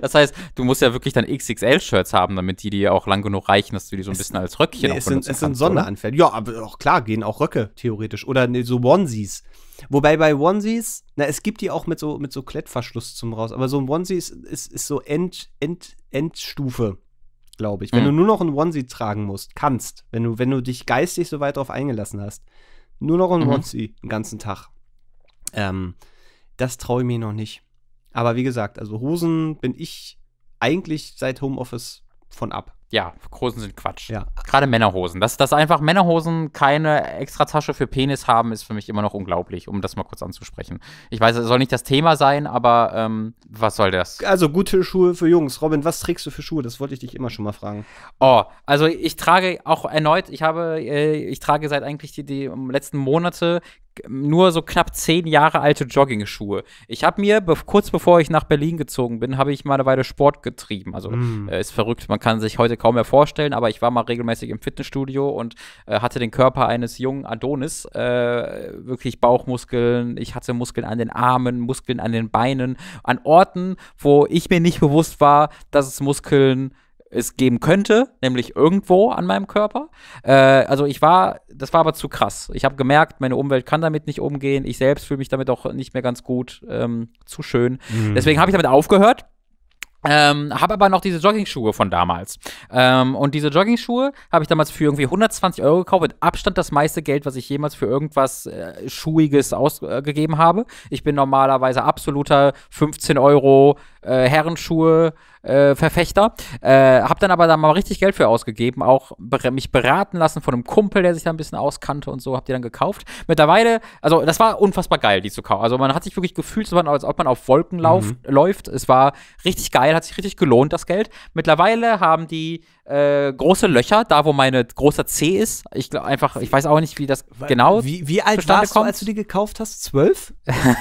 Das heißt, du musst ja wirklich dann XXL-Shirts haben, damit die dir auch lang genug reichen, dass du die so ein bisschen als Röckchen nee, es sind, es sind Sonderanfälle. Ja, aber auch klar, gehen auch Röcke theoretisch. Oder nee, so Onesies. Wobei bei Onesies, na, es gibt die auch mit so, mit so Klettverschluss zum raus. Aber so ein Onesie ist, ist, ist so End, End, Endstufe glaube ich. Wenn mhm. du nur noch ein Onesie tragen musst, kannst, wenn du, wenn du dich geistig so weit darauf eingelassen hast, nur noch ein mhm. Onesie den ganzen Tag. Ähm, das traue ich mir noch nicht. Aber wie gesagt, also Hosen bin ich eigentlich seit Homeoffice von ab. Ja, Hosen sind Quatsch. Ja. Gerade Männerhosen. Dass, dass einfach Männerhosen keine extra Tasche für Penis haben, ist für mich immer noch unglaublich, um das mal kurz anzusprechen. Ich weiß, es soll nicht das Thema sein, aber ähm, was soll das? Also gute Schuhe für Jungs. Robin, was trägst du für Schuhe? Das wollte ich dich immer schon mal fragen. Oh, also ich trage auch erneut, ich habe, äh, ich trage seit eigentlich die, die letzten Monate nur so knapp zehn Jahre alte Jogging-Schuhe. Ich habe mir, be kurz bevor ich nach Berlin gezogen bin, habe ich mal eine Weile Sport getrieben. Also mm. äh, ist verrückt, man kann sich heute kaum mehr vorstellen, aber ich war mal regelmäßig im Fitnessstudio und äh, hatte den Körper eines jungen Adonis. Äh, wirklich Bauchmuskeln, ich hatte Muskeln an den Armen, Muskeln an den Beinen, an Orten, wo ich mir nicht bewusst war, dass es Muskeln es geben könnte, nämlich irgendwo an meinem Körper. Äh, also ich war, das war aber zu krass. Ich habe gemerkt, meine Umwelt kann damit nicht umgehen. Ich selbst fühle mich damit auch nicht mehr ganz gut, ähm, zu schön. Mhm. Deswegen habe ich damit aufgehört. Ähm, habe aber noch diese Jogging-Schuhe von damals. Ähm, und diese Jogging-Schuhe habe ich damals für irgendwie 120 Euro gekauft. Mit Abstand das meiste Geld, was ich jemals für irgendwas äh, Schuhiges ausgegeben äh, habe. Ich bin normalerweise absoluter 15 Euro äh, Herrenschuhe äh, Verfechter. Äh, hab dann aber da mal richtig Geld für ausgegeben, auch mich beraten lassen von einem Kumpel, der sich da ein bisschen auskannte und so, hab die dann gekauft. Mittlerweile, also das war unfassbar geil, die zu kaufen. Also man hat sich wirklich gefühlt, als ob man auf Wolken mhm. läuft. Es war richtig geil, hat sich richtig gelohnt, das Geld. Mittlerweile haben die äh, große Löcher, da wo meine großer C ist. Ich glaube einfach, ich weiß auch nicht, wie das genau. Wie, wie alt warst kommt. du, als du die gekauft hast? Zwölf?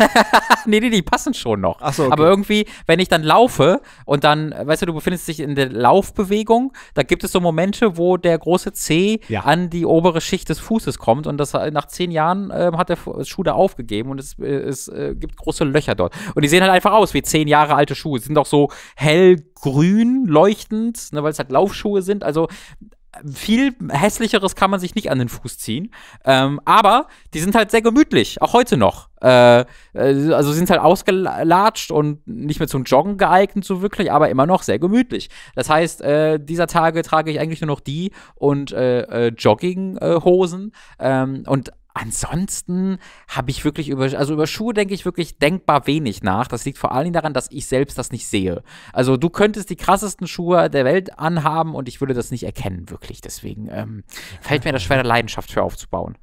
[laughs] nee, nee, die passen schon noch. Ach so, okay. Aber irgendwie, wenn ich dann laufe und dann, weißt du, du befindest dich in der Laufbewegung, da gibt es so Momente, wo der große C ja. an die obere Schicht des Fußes kommt und das nach zehn Jahren äh, hat der Schuh da aufgegeben und äh, es, äh, gibt große Löcher dort. Und die sehen halt einfach aus wie zehn Jahre alte Schuhe. Sie sind auch so hell grün leuchtend, ne, weil es halt Laufschuhe sind. Also viel hässlicheres kann man sich nicht an den Fuß ziehen. Ähm, aber die sind halt sehr gemütlich, auch heute noch. Äh, äh also sind halt ausgelatscht und nicht mehr zum Joggen geeignet, so wirklich, aber immer noch sehr gemütlich. Das heißt, äh, dieser Tage trage ich eigentlich nur noch die und äh, äh Jogginghosen. Ähm, und ansonsten habe ich wirklich über, also über Schuhe denke ich wirklich denkbar wenig nach. Das liegt vor allen Dingen daran, dass ich selbst das nicht sehe. Also du könntest die krassesten Schuhe der Welt anhaben und ich würde das nicht erkennen, wirklich. Deswegen ähm, fällt mir das schwer, Leidenschaft für aufzubauen.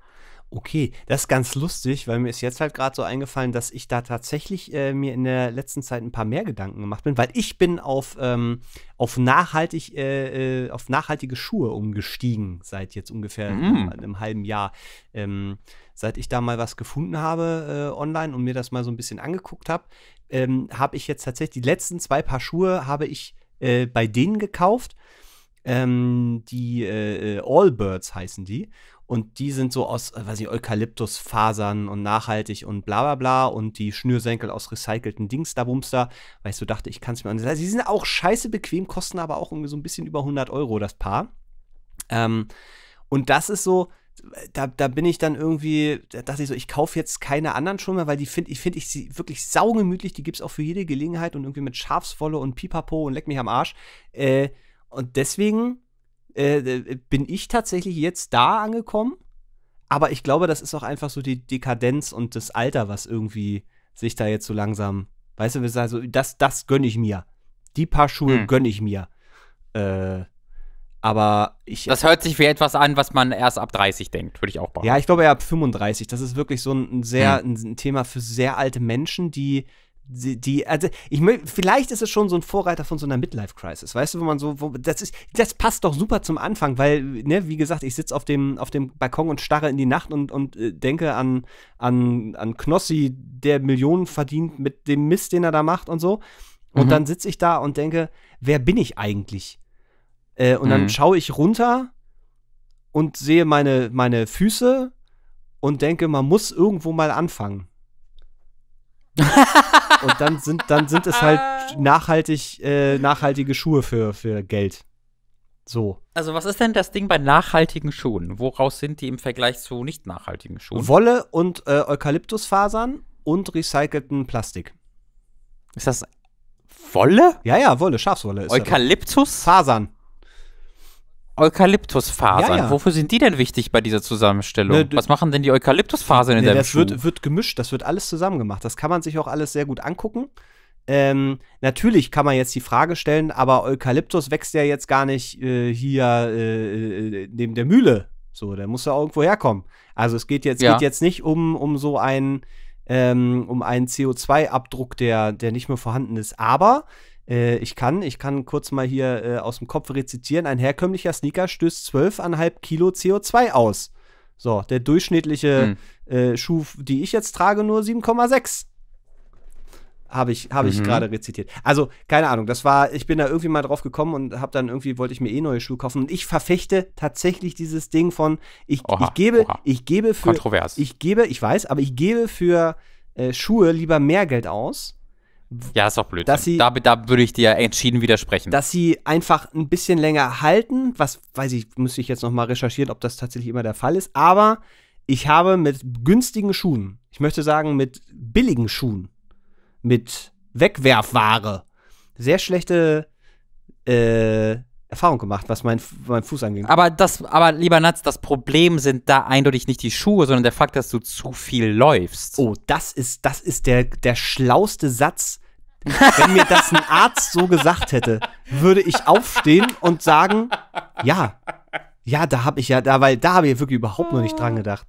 Okay, das ist ganz lustig, weil mir ist jetzt halt gerade so eingefallen, dass ich da tatsächlich äh, mir in der letzten Zeit ein paar mehr Gedanken gemacht bin, weil ich bin auf, ähm, auf, nachhaltig, äh, äh auf nachhaltige Schuhe umgestiegen seit jetzt ungefähr mm. einem halben Jahr. Ähm, seit ich da mal was gefunden habe äh, online und mir das mal so ein bisschen angeguckt habe, ähm, habe ich jetzt tatsächlich die letzten zwei Paar Schuhe habe ich äh, bei denen gekauft. Ähm, die äh, Allbirds heißen die und die sind so aus, äh, weiß ich, Eukalyptusfasern und nachhaltig und bla bla bla und die Schnürsenkel aus recycelten Dings da bumster, weil ich so dachte, ich kann es mir an. Sie sind auch scheiße bequem, kosten aber auch irgendwie so ein bisschen über 100 Euro das Paar. Ähm, und das ist so, da, da bin ich dann irgendwie, da dachte ich so, ich kaufe jetzt keine anderen schon mehr, weil die finde ich, finde ich sie wirklich saugemütlich, die gibt es auch für jede Gelegenheit und irgendwie mit Schafswolle und Pipapo und leck mich am Arsch. Äh, und deswegen äh, äh, bin ich tatsächlich jetzt da angekommen. Aber ich glaube, das ist auch einfach so die Dekadenz und das Alter, was irgendwie sich da jetzt so langsam, weißt du, wir sagen so, das, das gönne ich mir. Die paar Schuhe hm. gönne ich mir. Äh, aber ich. Das hört sich wie etwas an, was man erst ab 30 denkt, würde ich auch behaupten. Ja, ich glaube ja ab 35. Das ist wirklich so ein, ein sehr hm. ein, ein Thema für sehr alte Menschen, die die, die, also ich vielleicht ist es schon so ein Vorreiter von so einer Midlife Crisis, weißt du, wo man so wo, das ist das passt doch super zum Anfang, weil ne, wie gesagt, ich sitze auf dem auf dem Balkon und starre in die Nacht und und äh, denke an an an Knossi, der Millionen verdient mit dem Mist, den er da macht und so. Und mhm. dann sitze ich da und denke, wer bin ich eigentlich? Äh, und mhm. dann schaue ich runter und sehe meine meine Füße und denke, man muss irgendwo mal anfangen und dann sind, dann sind es halt ah. nachhaltig, äh, nachhaltige Schuhe für, für Geld. So. Also, was ist denn das Ding bei nachhaltigen Schuhen? Woraus sind die im Vergleich zu nicht nachhaltigen Schuhen? Wolle und äh, Eukalyptusfasern und recycelten Plastik. Ist das Wolle? Ja, ja, Wolle, Schafswolle ist Eukalyptus? Fasern. Eukalyptusfasern. Ja, ja. Wofür sind die denn wichtig bei dieser Zusammenstellung? Ne, Was machen denn die Eukalyptusfasern ne, der deinem das Wird, wird gemischt, das wird alles zusammengemacht. Das kann man sich auch alles sehr gut angucken. Ähm, natürlich kann man jetzt die Frage stellen, aber Eukalyptus wächst ja jetzt gar nicht äh, hier äh, äh, äh neben der Mühle. So, der muss ja irgendwo herkommen. Also es geht jetzt, ja. geht jetzt nicht um, um so einen, ähm, um einen CO2-Abdruck, der, der nicht mehr vorhanden ist. Aber äh, ich kann, ich kann kurz mal hier äh, aus dem Kopf rezitieren. Ein herkömmlicher Sneaker stößt 12,5 Kilo CO2 aus. So, der durchschnittliche hm. äh, Schuh, die ich jetzt trage, nur 7,6. Habe ich, hab mhm. ich gerade rezitiert. Also, keine Ahnung, das war, ich bin da irgendwie mal drauf gekommen und habe dann irgendwie, wollte ich mir eh neue Schuhe kaufen. Und ich verfechte tatsächlich dieses Ding von, ich, oha, ich gebe, oha. ich gebe für. Kontrovers. Ich gebe, ich weiß, aber ich gebe für äh, Schuhe lieber mehr Geld aus, ja, ist doch blöd. da, da würde ich dir entschieden widersprechen. Dass sie einfach ein bisschen länger halten, was weiß ich, müsste ich jetzt nochmal recherchieren, ob das tatsächlich immer der Fall ist, aber ich habe mit günstigen Schuhen, ich möchte sagen mit billigen Schuhen, mit Wegwerfware, sehr schlechte äh, Erfahrung gemacht, was mein, mein Fuß angeht. Aber das, aber lieber Natz, das Problem sind da eindeutig nicht die Schuhe, sondern der Fakt, dass du zu viel läufst. Oh, das ist, das ist der, der schlauste Satz. Wenn mir das ein Arzt so gesagt hätte, würde ich aufstehen und sagen, ja, ja, da habe ich ja, da, weil da habe ich wirklich überhaupt noch nicht dran gedacht.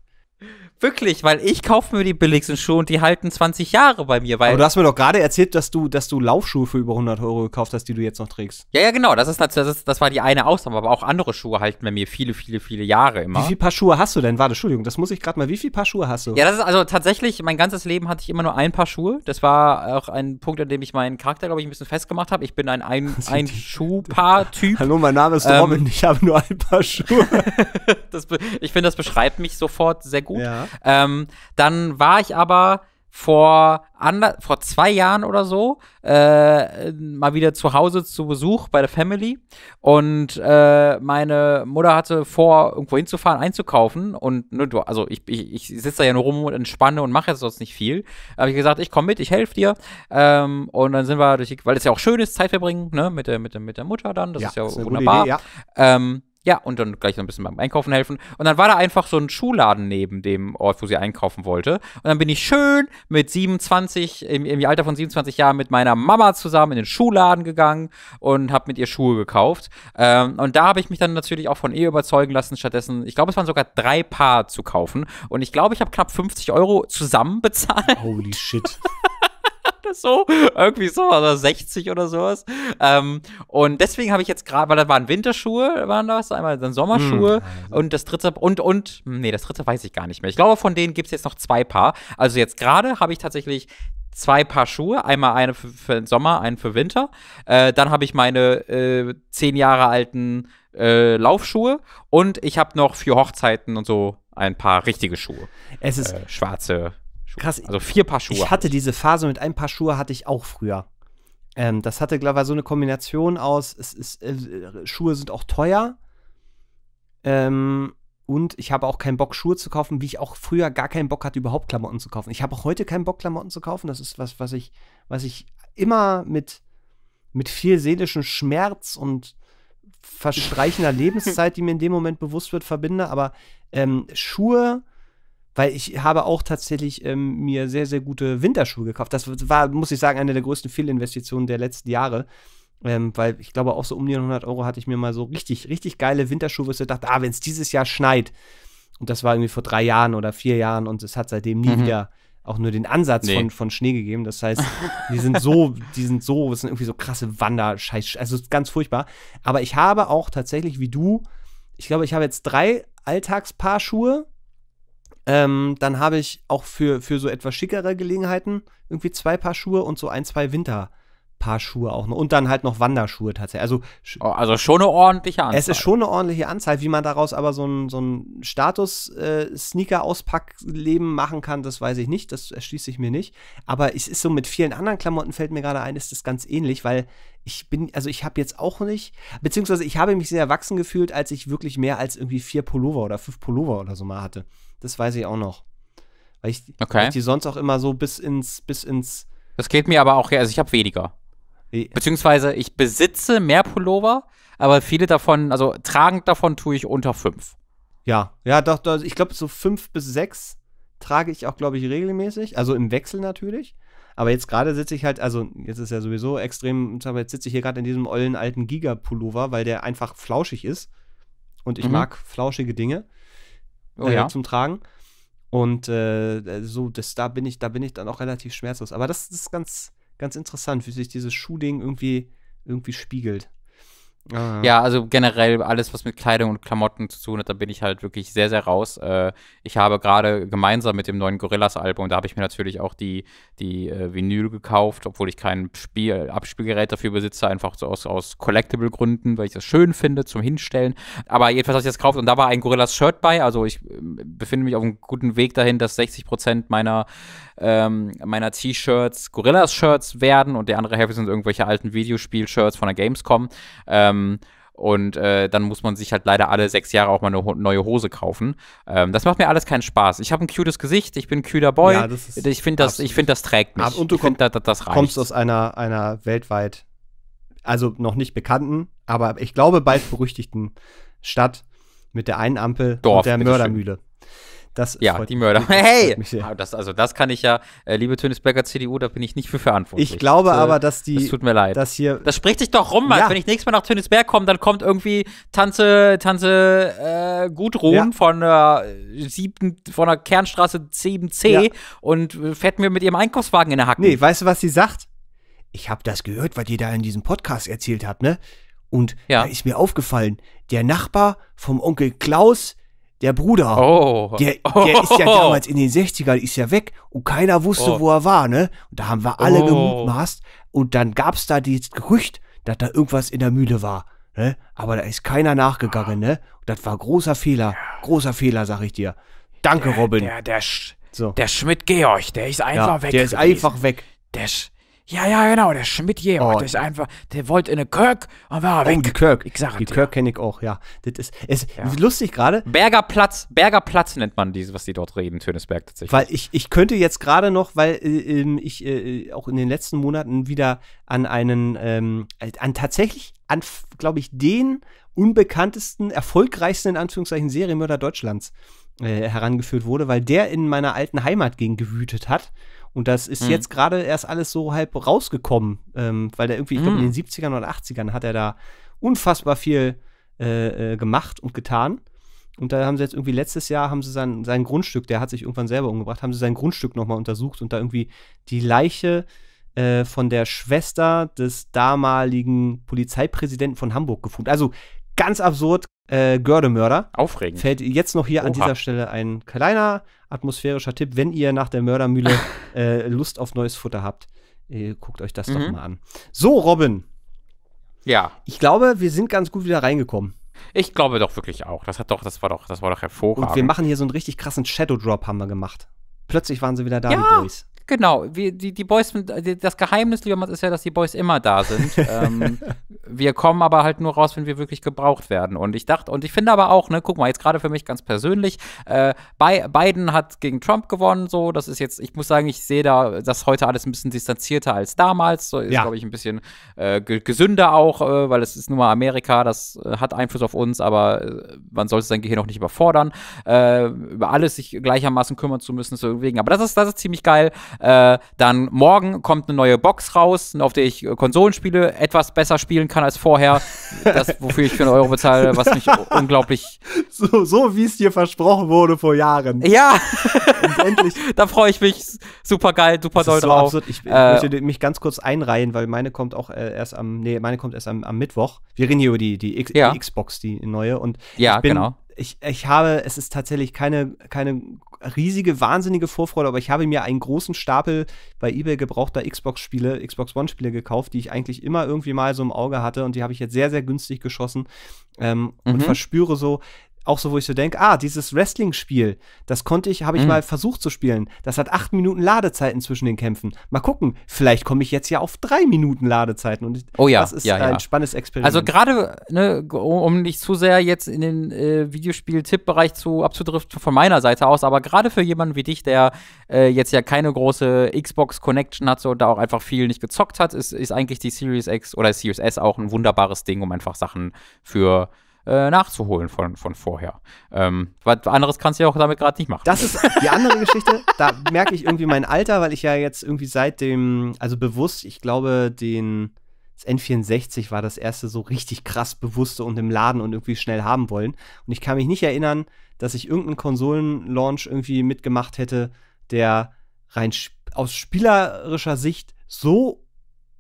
Wirklich, weil ich kaufe mir die billigsten Schuhe und die halten 20 Jahre bei mir. Weil Aber du hast mir doch gerade erzählt, dass du, dass du Laufschuhe für über 100 Euro gekauft hast, die du jetzt noch trägst. Ja, ja, genau. Das, ist, das, ist, das war die eine Ausnahme. Aber auch andere Schuhe halten bei mir viele, viele, viele Jahre immer. Wie viele Paar Schuhe hast du denn? Warte, Entschuldigung, das muss ich gerade mal. Wie viele Paar Schuhe hast du? Ja, das ist also tatsächlich, mein ganzes Leben hatte ich immer nur ein Paar Schuhe. Das war auch ein Punkt, an dem ich meinen Charakter, glaube ich, ein bisschen festgemacht habe. Ich bin ein, ein, [laughs] ein Schuhpaar-Typ. Hallo, mein Name ist Robin. Ähm, ich habe nur ein paar Schuhe. [laughs] das, ich finde, das beschreibt mich sofort sehr gut. Ja. Ähm, dann war ich aber vor, ander, vor zwei Jahren oder so äh, mal wieder zu Hause zu Besuch bei der Family und äh, meine Mutter hatte vor, irgendwo hinzufahren, einzukaufen und ne, du, also ich, ich, ich sitze da ja nur rum und entspanne und mache jetzt sonst nicht viel. habe ich gesagt, ich komme mit, ich helfe dir ähm, und dann sind wir durch weil es ja auch schön ist, Zeit verbringen, ne, mit der, mit der, mit der Mutter dann, das ja, ist ja ist wunderbar. Idee, ja. Ähm, ja, und dann gleich noch ein bisschen beim Einkaufen helfen. Und dann war da einfach so ein Schuhladen neben dem Ort, wo sie einkaufen wollte. Und dann bin ich schön mit 27, im, im Alter von 27 Jahren, mit meiner Mama zusammen in den Schuhladen gegangen und habe mit ihr Schuhe gekauft. Ähm, und da habe ich mich dann natürlich auch von ihr überzeugen lassen, stattdessen, ich glaube, es waren sogar drei Paar zu kaufen. Und ich glaube, ich habe knapp 50 Euro zusammen bezahlt. Holy shit. [laughs] das so? [laughs] Irgendwie so, oder 60 oder sowas. Ähm, und deswegen habe ich jetzt gerade, weil da waren Winterschuhe, waren das, einmal dann Sommerschuhe hm. und das dritte, und, und, hm, nee, das dritte weiß ich gar nicht mehr. Ich glaube, von denen gibt es jetzt noch zwei Paar. Also jetzt gerade habe ich tatsächlich zwei Paar Schuhe, einmal eine für, für den Sommer, einen für Winter. Äh, dann habe ich meine äh, zehn Jahre alten äh, Laufschuhe und ich habe noch für Hochzeiten und so ein paar richtige Schuhe. Es ist äh, schwarze Krass. Also vier Paar Schuhe. Ich hatte diese Phase mit ein Paar Schuhe hatte ich auch früher. Ähm, das hatte, glaube ich, so eine Kombination aus, es ist, äh, Schuhe sind auch teuer. Ähm, und ich habe auch keinen Bock, Schuhe zu kaufen, wie ich auch früher gar keinen Bock hatte, überhaupt Klamotten zu kaufen. Ich habe auch heute keinen Bock, Klamotten zu kaufen. Das ist was, was ich, was ich immer mit, mit viel seelischem Schmerz und verstreichender Lebenszeit, die mir in dem Moment bewusst wird, verbinde. Aber ähm, Schuhe weil ich habe auch tatsächlich ähm, mir sehr, sehr gute Winterschuhe gekauft. Das war, muss ich sagen, eine der größten Fehlinvestitionen der letzten Jahre. Ähm, weil ich glaube, auch so um die 100 Euro hatte ich mir mal so richtig, richtig geile Winterschuhe, wo ich dachte, ah, wenn es dieses Jahr schneit, und das war irgendwie vor drei Jahren oder vier Jahren und es hat seitdem nie mhm. wieder auch nur den Ansatz nee. von, von Schnee gegeben. Das heißt, [laughs] die sind so, die sind so, das sind irgendwie so krasse Wanderscheiß, also ganz furchtbar. Aber ich habe auch tatsächlich, wie du, ich glaube, ich habe jetzt drei Alltagspaar Schuhe, ähm, dann habe ich auch für, für so etwas schickere Gelegenheiten irgendwie zwei Paar Schuhe und so ein, zwei Winter. Paar Schuhe auch noch. Und dann halt noch Wanderschuhe tatsächlich. Also, oh, also schon eine ordentliche Anzahl. Es ist schon eine ordentliche Anzahl. Wie man daraus aber so ein, so ein Status-Sneaker-Auspackleben äh, machen kann, das weiß ich nicht. Das erschließe ich mir nicht. Aber es ist so mit vielen anderen Klamotten, fällt mir gerade ein, ist das ganz ähnlich, weil ich bin, also ich habe jetzt auch nicht, beziehungsweise ich habe mich sehr erwachsen gefühlt, als ich wirklich mehr als irgendwie vier Pullover oder fünf Pullover oder so mal hatte. Das weiß ich auch noch. Weil ich, okay. weil ich die sonst auch immer so bis ins, bis ins. Das geht mir aber auch, also ich habe weniger. Beziehungsweise ich besitze mehr Pullover, aber viele davon, also tragend davon tue ich unter fünf. Ja, ja, doch, doch ich glaube, so fünf bis sechs trage ich auch, glaube ich, regelmäßig. Also im Wechsel natürlich. Aber jetzt gerade sitze ich halt, also jetzt ist ja sowieso extrem, aber jetzt sitze ich hier gerade in diesem ollen alten Giga-Pullover, weil der einfach flauschig ist. Und ich mhm. mag flauschige Dinge oh, äh, ja. zum Tragen. Und äh, so, das, da bin ich, da bin ich dann auch relativ schmerzlos. Aber das, das ist ganz, ganz interessant, wie sich dieses Schuhding irgendwie, irgendwie spiegelt. Ah, ja. ja, also generell alles, was mit Kleidung und Klamotten zu tun hat, da bin ich halt wirklich sehr, sehr raus. Äh, ich habe gerade gemeinsam mit dem neuen Gorillas-Album, da habe ich mir natürlich auch die, die äh, Vinyl gekauft, obwohl ich kein Spiel, Abspielgerät dafür besitze, einfach so aus, aus Collectible-Gründen, weil ich das schön finde zum Hinstellen. Aber jedenfalls habe ich das gekauft und da war ein Gorillas-Shirt bei. Also ich äh, befinde mich auf einem guten Weg dahin, dass 60 meiner, ähm, meiner T-Shirts Gorillas-Shirts werden und die andere Hälfte sind irgendwelche alten Videospiel-Shirts von der Gamescom. Ähm, ähm, und äh, dann muss man sich halt leider alle sechs Jahre auch mal eine ho neue Hose kaufen. Ähm, das macht mir alles keinen Spaß. Ich habe ein cutes Gesicht, ich bin ein cuter Boy. Ja, ich finde, das, find, das trägt mich. Und du komm, find, da, da, kommst aus einer, einer weltweit, also noch nicht bekannten, aber ich glaube bald berüchtigten Stadt mit der einen Ampel Dorf, und der Mördermühle. Schön. Das ja, die Mörder. hey! Ah, das, also das kann ich ja, äh, liebe Tönisberger CDU, da bin ich nicht für verantwortlich. Ich glaube das, äh, aber, dass die. Das tut mir leid. Dass hier das spricht sich doch rum, ja. als wenn ich nächstes Mal nach Tönisberg komme, dann kommt irgendwie Tanze, Tanze äh, Gudrun ja. von, der äh, siebten, von der Kernstraße 7C ja. und fährt mir mit ihrem Einkaufswagen in der Hacken. Nee, weißt du, was sie sagt? Ich habe das gehört, was ihr da in diesem Podcast erzählt habt, ne? Und da ist mir aufgefallen, der Nachbar vom Onkel Klaus, der Bruder, oh. der, der oh. ist ja [laughs] damals in den 60ern, ist ja weg und keiner wusste, oh. wo er war, ne? Und da haben wir alle oh. gemutmaßt und dann gab es da dieses Gerücht, dass da irgendwas in der Mühle war, ne? Aber da ist keiner nachgegangen, ne? Und das war großer Fehler, großer Fehler, sag ich dir. Danke, der, Robin. Der, der, Sch so. der Schmidt-Georg, der ist einfach ja, weg. Der ist gewesen. einfach weg. Der Sch ja, ja, genau, der Schmidt jemand, oh, oh. der ist einfach, der wollte in eine Kirk und war oh, die Kirk. Ich sag die Kirk kenne ich auch, ja. Das ist, ist ja. lustig gerade. Berger Platz, Berger Platz nennt man dieses, was die dort reden, Tönesberg tatsächlich. Weil ich, ich könnte jetzt gerade noch, weil äh, ähm, ich äh, äh, auch in den letzten Monaten wieder an einen, ähm, an tatsächlich, an, glaube ich, den unbekanntesten, erfolgreichsten, in Anführungszeichen, Serienmörder Deutschlands äh, herangeführt wurde, weil der in meiner alten Heimat gegen gewütet hat. Und das ist mhm. jetzt gerade erst alles so halb rausgekommen, ähm, weil der irgendwie, ich glaube, mhm. in hm. den 70ern oder 80ern hat er da unfassbar viel äh, äh, gemacht und getan. Und da haben sie jetzt irgendwie letztes Jahr haben sie sein, sein Grundstück, der hat sich irgendwann selber umgebracht, haben sie sein Grundstück nochmal untersucht und da irgendwie die Leiche äh, von der Schwester des damaligen Polizeipräsidenten von Hamburg gefunden. Also ganz absurd, äh, Gördemörder. Aufregend. Fällt jetzt noch hier Oha. an dieser Stelle ein kleiner atmosphärischer Tipp, wenn ihr nach der Mördermühle [laughs] äh, Lust auf neues Futter habt. Äh, guckt euch das mhm. doch mal an. So, Robin. Ja. Ich glaube, wir sind ganz gut wieder reingekommen. Ich glaube doch wirklich auch. Das hat doch, das war doch, das war doch hervorragend. Und wir machen hier so einen richtig krassen Shadow Drop haben wir gemacht. Plötzlich waren sie wieder da, ja. die Boys. Genau, wir, die, die Boys, das Geheimnis, lieber Mann, ist ja, dass die Boys immer da sind. [laughs] ähm, wir kommen aber halt nur raus, wenn wir wirklich gebraucht werden. Und ich dachte, und ich finde aber auch, ne, guck mal, jetzt gerade für mich ganz persönlich, äh, Biden hat gegen Trump gewonnen, so, das ist jetzt, ich muss sagen, ich sehe da das heute alles ein bisschen distanzierter als damals, so ist, ja. glaube ich, ein bisschen äh, gesünder auch, äh, weil es ist nun mal Amerika, das äh, hat Einfluss auf uns, aber äh, man sollte sein Gehirn auch nicht überfordern, äh, über alles sich gleichermaßen kümmern zu müssen, so wegen. Aber das ist, das ist ziemlich geil. dann morgen kommt eine neue Box raus, auf der ich Konsolenspiele etwas besser spielen kann als vorher. Das, wofür ich für einen Euro bezahle, was mich unglaublich. So, so wie es dir versprochen wurde vor Jahren. Ja! Und endlich. da freue ich mich super geil, super das doll so drauf. Absurd. Ich, ich äh, möchte mich ganz kurz einreihen, weil meine kommt auch äh, erst am, nee, meine kommt erst am, am, Mittwoch. Wir reden hier über die, die, X ja. Xbox, die neue. Und ja, ich bin genau ich, ich habe, es ist tatsächlich keine, keine riesige, wahnsinnige Vorfreude, aber ich habe mir einen großen Stapel bei eBay gebrauchter Xbox-Spiele, Xbox One-Spiele gekauft, die ich eigentlich immer irgendwie mal so im Auge hatte und die habe ich jetzt sehr, sehr günstig geschossen ähm, mhm. und verspüre so, auch so, wo ich so denke, ah, dieses Wrestling-Spiel, das konnte ich, habe ich mhm. mal versucht zu spielen. Das hat acht Minuten Ladezeiten zwischen den Kämpfen. Mal gucken, vielleicht komme ich jetzt ja auf drei Minuten Ladezeiten. Und oh ja, das ist ja, ja. ein spannendes Experiment. Also gerade, ne, um nicht zu sehr jetzt in den äh, Videospiel-Tipp-Bereich zu abzudriften von meiner Seite aus, aber gerade für jemanden wie dich, der äh, jetzt ja keine große Xbox-Connection hat so, und da auch einfach viel nicht gezockt hat, ist, ist eigentlich die Series X oder Series S auch ein wunderbares Ding, um einfach Sachen für äh, nachzuholen von, von vorher. Ähm, was anderes kannst du ja auch damit gerade nicht machen. Das ist die andere Geschichte. da merke ich irgendwie mein Alter, weil ich ja jetzt irgendwie seit dem, also bewusst, ich glaube, den das N64 war das erste so richtig krass bewusste und im Laden und irgendwie schnell haben wollen. Und ich kann mich nicht erinnern, dass ich irgendeinen Konsolenlaunch irgendwie mitgemacht hätte, der rein sp aus spielerischer Sicht so,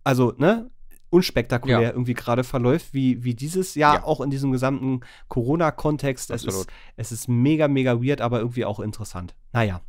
also, ne, unspektakulär ja. irgendwie gerade verläuft, wie, wie dieses Jahr, ja. auch in diesem gesamten Corona-Kontext. Es ist, es ist mega, mega weird, aber irgendwie auch interessant. Naja.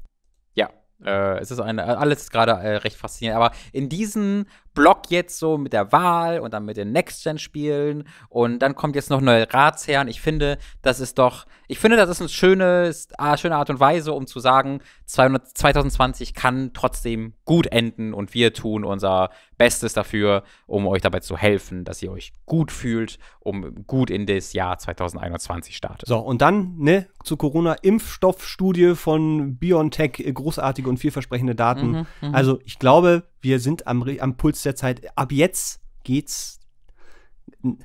Ja, äh, es ist eine, alles gerade äh, recht faszinierend. Aber in diesen Block jetzt so mit der Wahl und dann mit den Next-Gen-Spielen und dann kommt jetzt noch neue Ratsherren. Ich finde, das ist doch, ich finde, das ist eine schöne, ah, schöne Art und Weise, um zu sagen, 200, 2020 kann trotzdem gut enden und wir tun unser Bestes dafür, um euch dabei zu helfen, dass ihr euch gut fühlt, um gut in das Jahr 2021 startet. So, und dann, ne, zu Corona, Impfstoffstudie von BioNTech, äh, großartige und vielversprechende Daten. Mhm, mhm. also, ich glaube, wir sind am, am Puls der Zeit. Ab jetzt geht's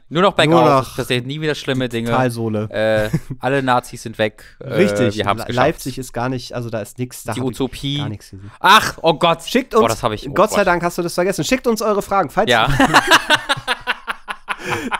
nur noch bergauf. Das sind nie wieder schlimme Dinge. Talsohle. Äh, alle Nazis sind weg. [laughs] Äh, Richtig. Äh, wir haben's geschafft. Leipzig ist gar nicht, also da ist nichts. Die Utopie. Gar nichts gesehen. Ach, oh Gott. Schickt uns. Oh, das ich, oh Gott sei Dank hast du das vergessen. Schickt uns eure Fragen. Falls ja. [laughs]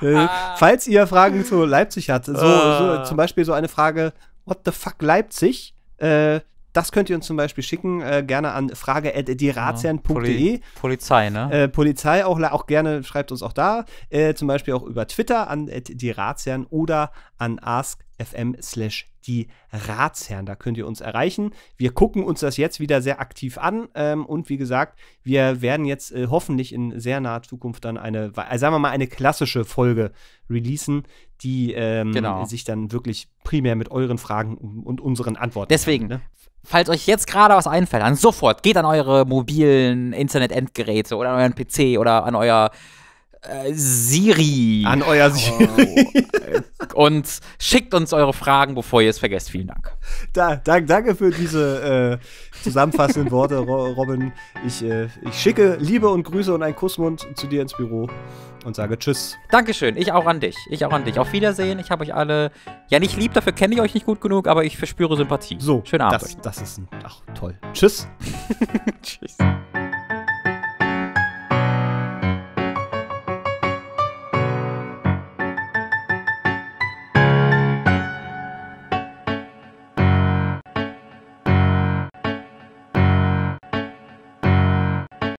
Äh, falls ihr Fragen zu Leipzig habt, so, so, ah. zum Beispiel so eine Frage: What the fuck Leipzig? Äh, das könnt ihr uns zum Beispiel schicken, äh, gerne an frage.dierazern.de. Ja, genau, Polizei, ne? Äh, Polizei auch, auch gerne, schreibt uns auch da. Äh, zum Beispiel auch über Twitter an dierazern oder an askfm slash die Ratsherren. Da könnt ihr uns erreichen. Wir gucken uns das jetzt wieder sehr aktiv an. Ähm, und wie gesagt, wir werden jetzt äh, hoffentlich in sehr naher Zukunft dann eine, äh, sagen wir mal, eine klassische Folge releasen, die ähm, genau. sich dann wirklich primär mit euren Fragen und unseren Antworten. Deswegen, kann, ne? Falls euch jetzt gerade was einfällt, dann sofort geht an eure mobilen Internet-Endgeräte oder an euren PC oder an euer äh, Siri. An euer oh. Siri. Oh. [laughs] Und schickt uns eure Fragen, bevor ihr es vergesst. Vielen Dank. Da, da danke für diese äh, zusammenfassenden Worte, Robin. Ich, äh, ich schicke Liebe und Grüße und einen Kussmund zu dir ins Büro und sage Tschüss. Dankeschön. Ich auch an dich. Ich auch an dich. Auf Wiedersehen. Ich habe euch alle. Ja, nicht lieb, dafür kenne ich euch nicht gut genug, aber ich verspüre Sympathie. So. Schönen Abend. Das, das ist ein. Ach, toll. Tschüss. [laughs] [laughs] Tschüss.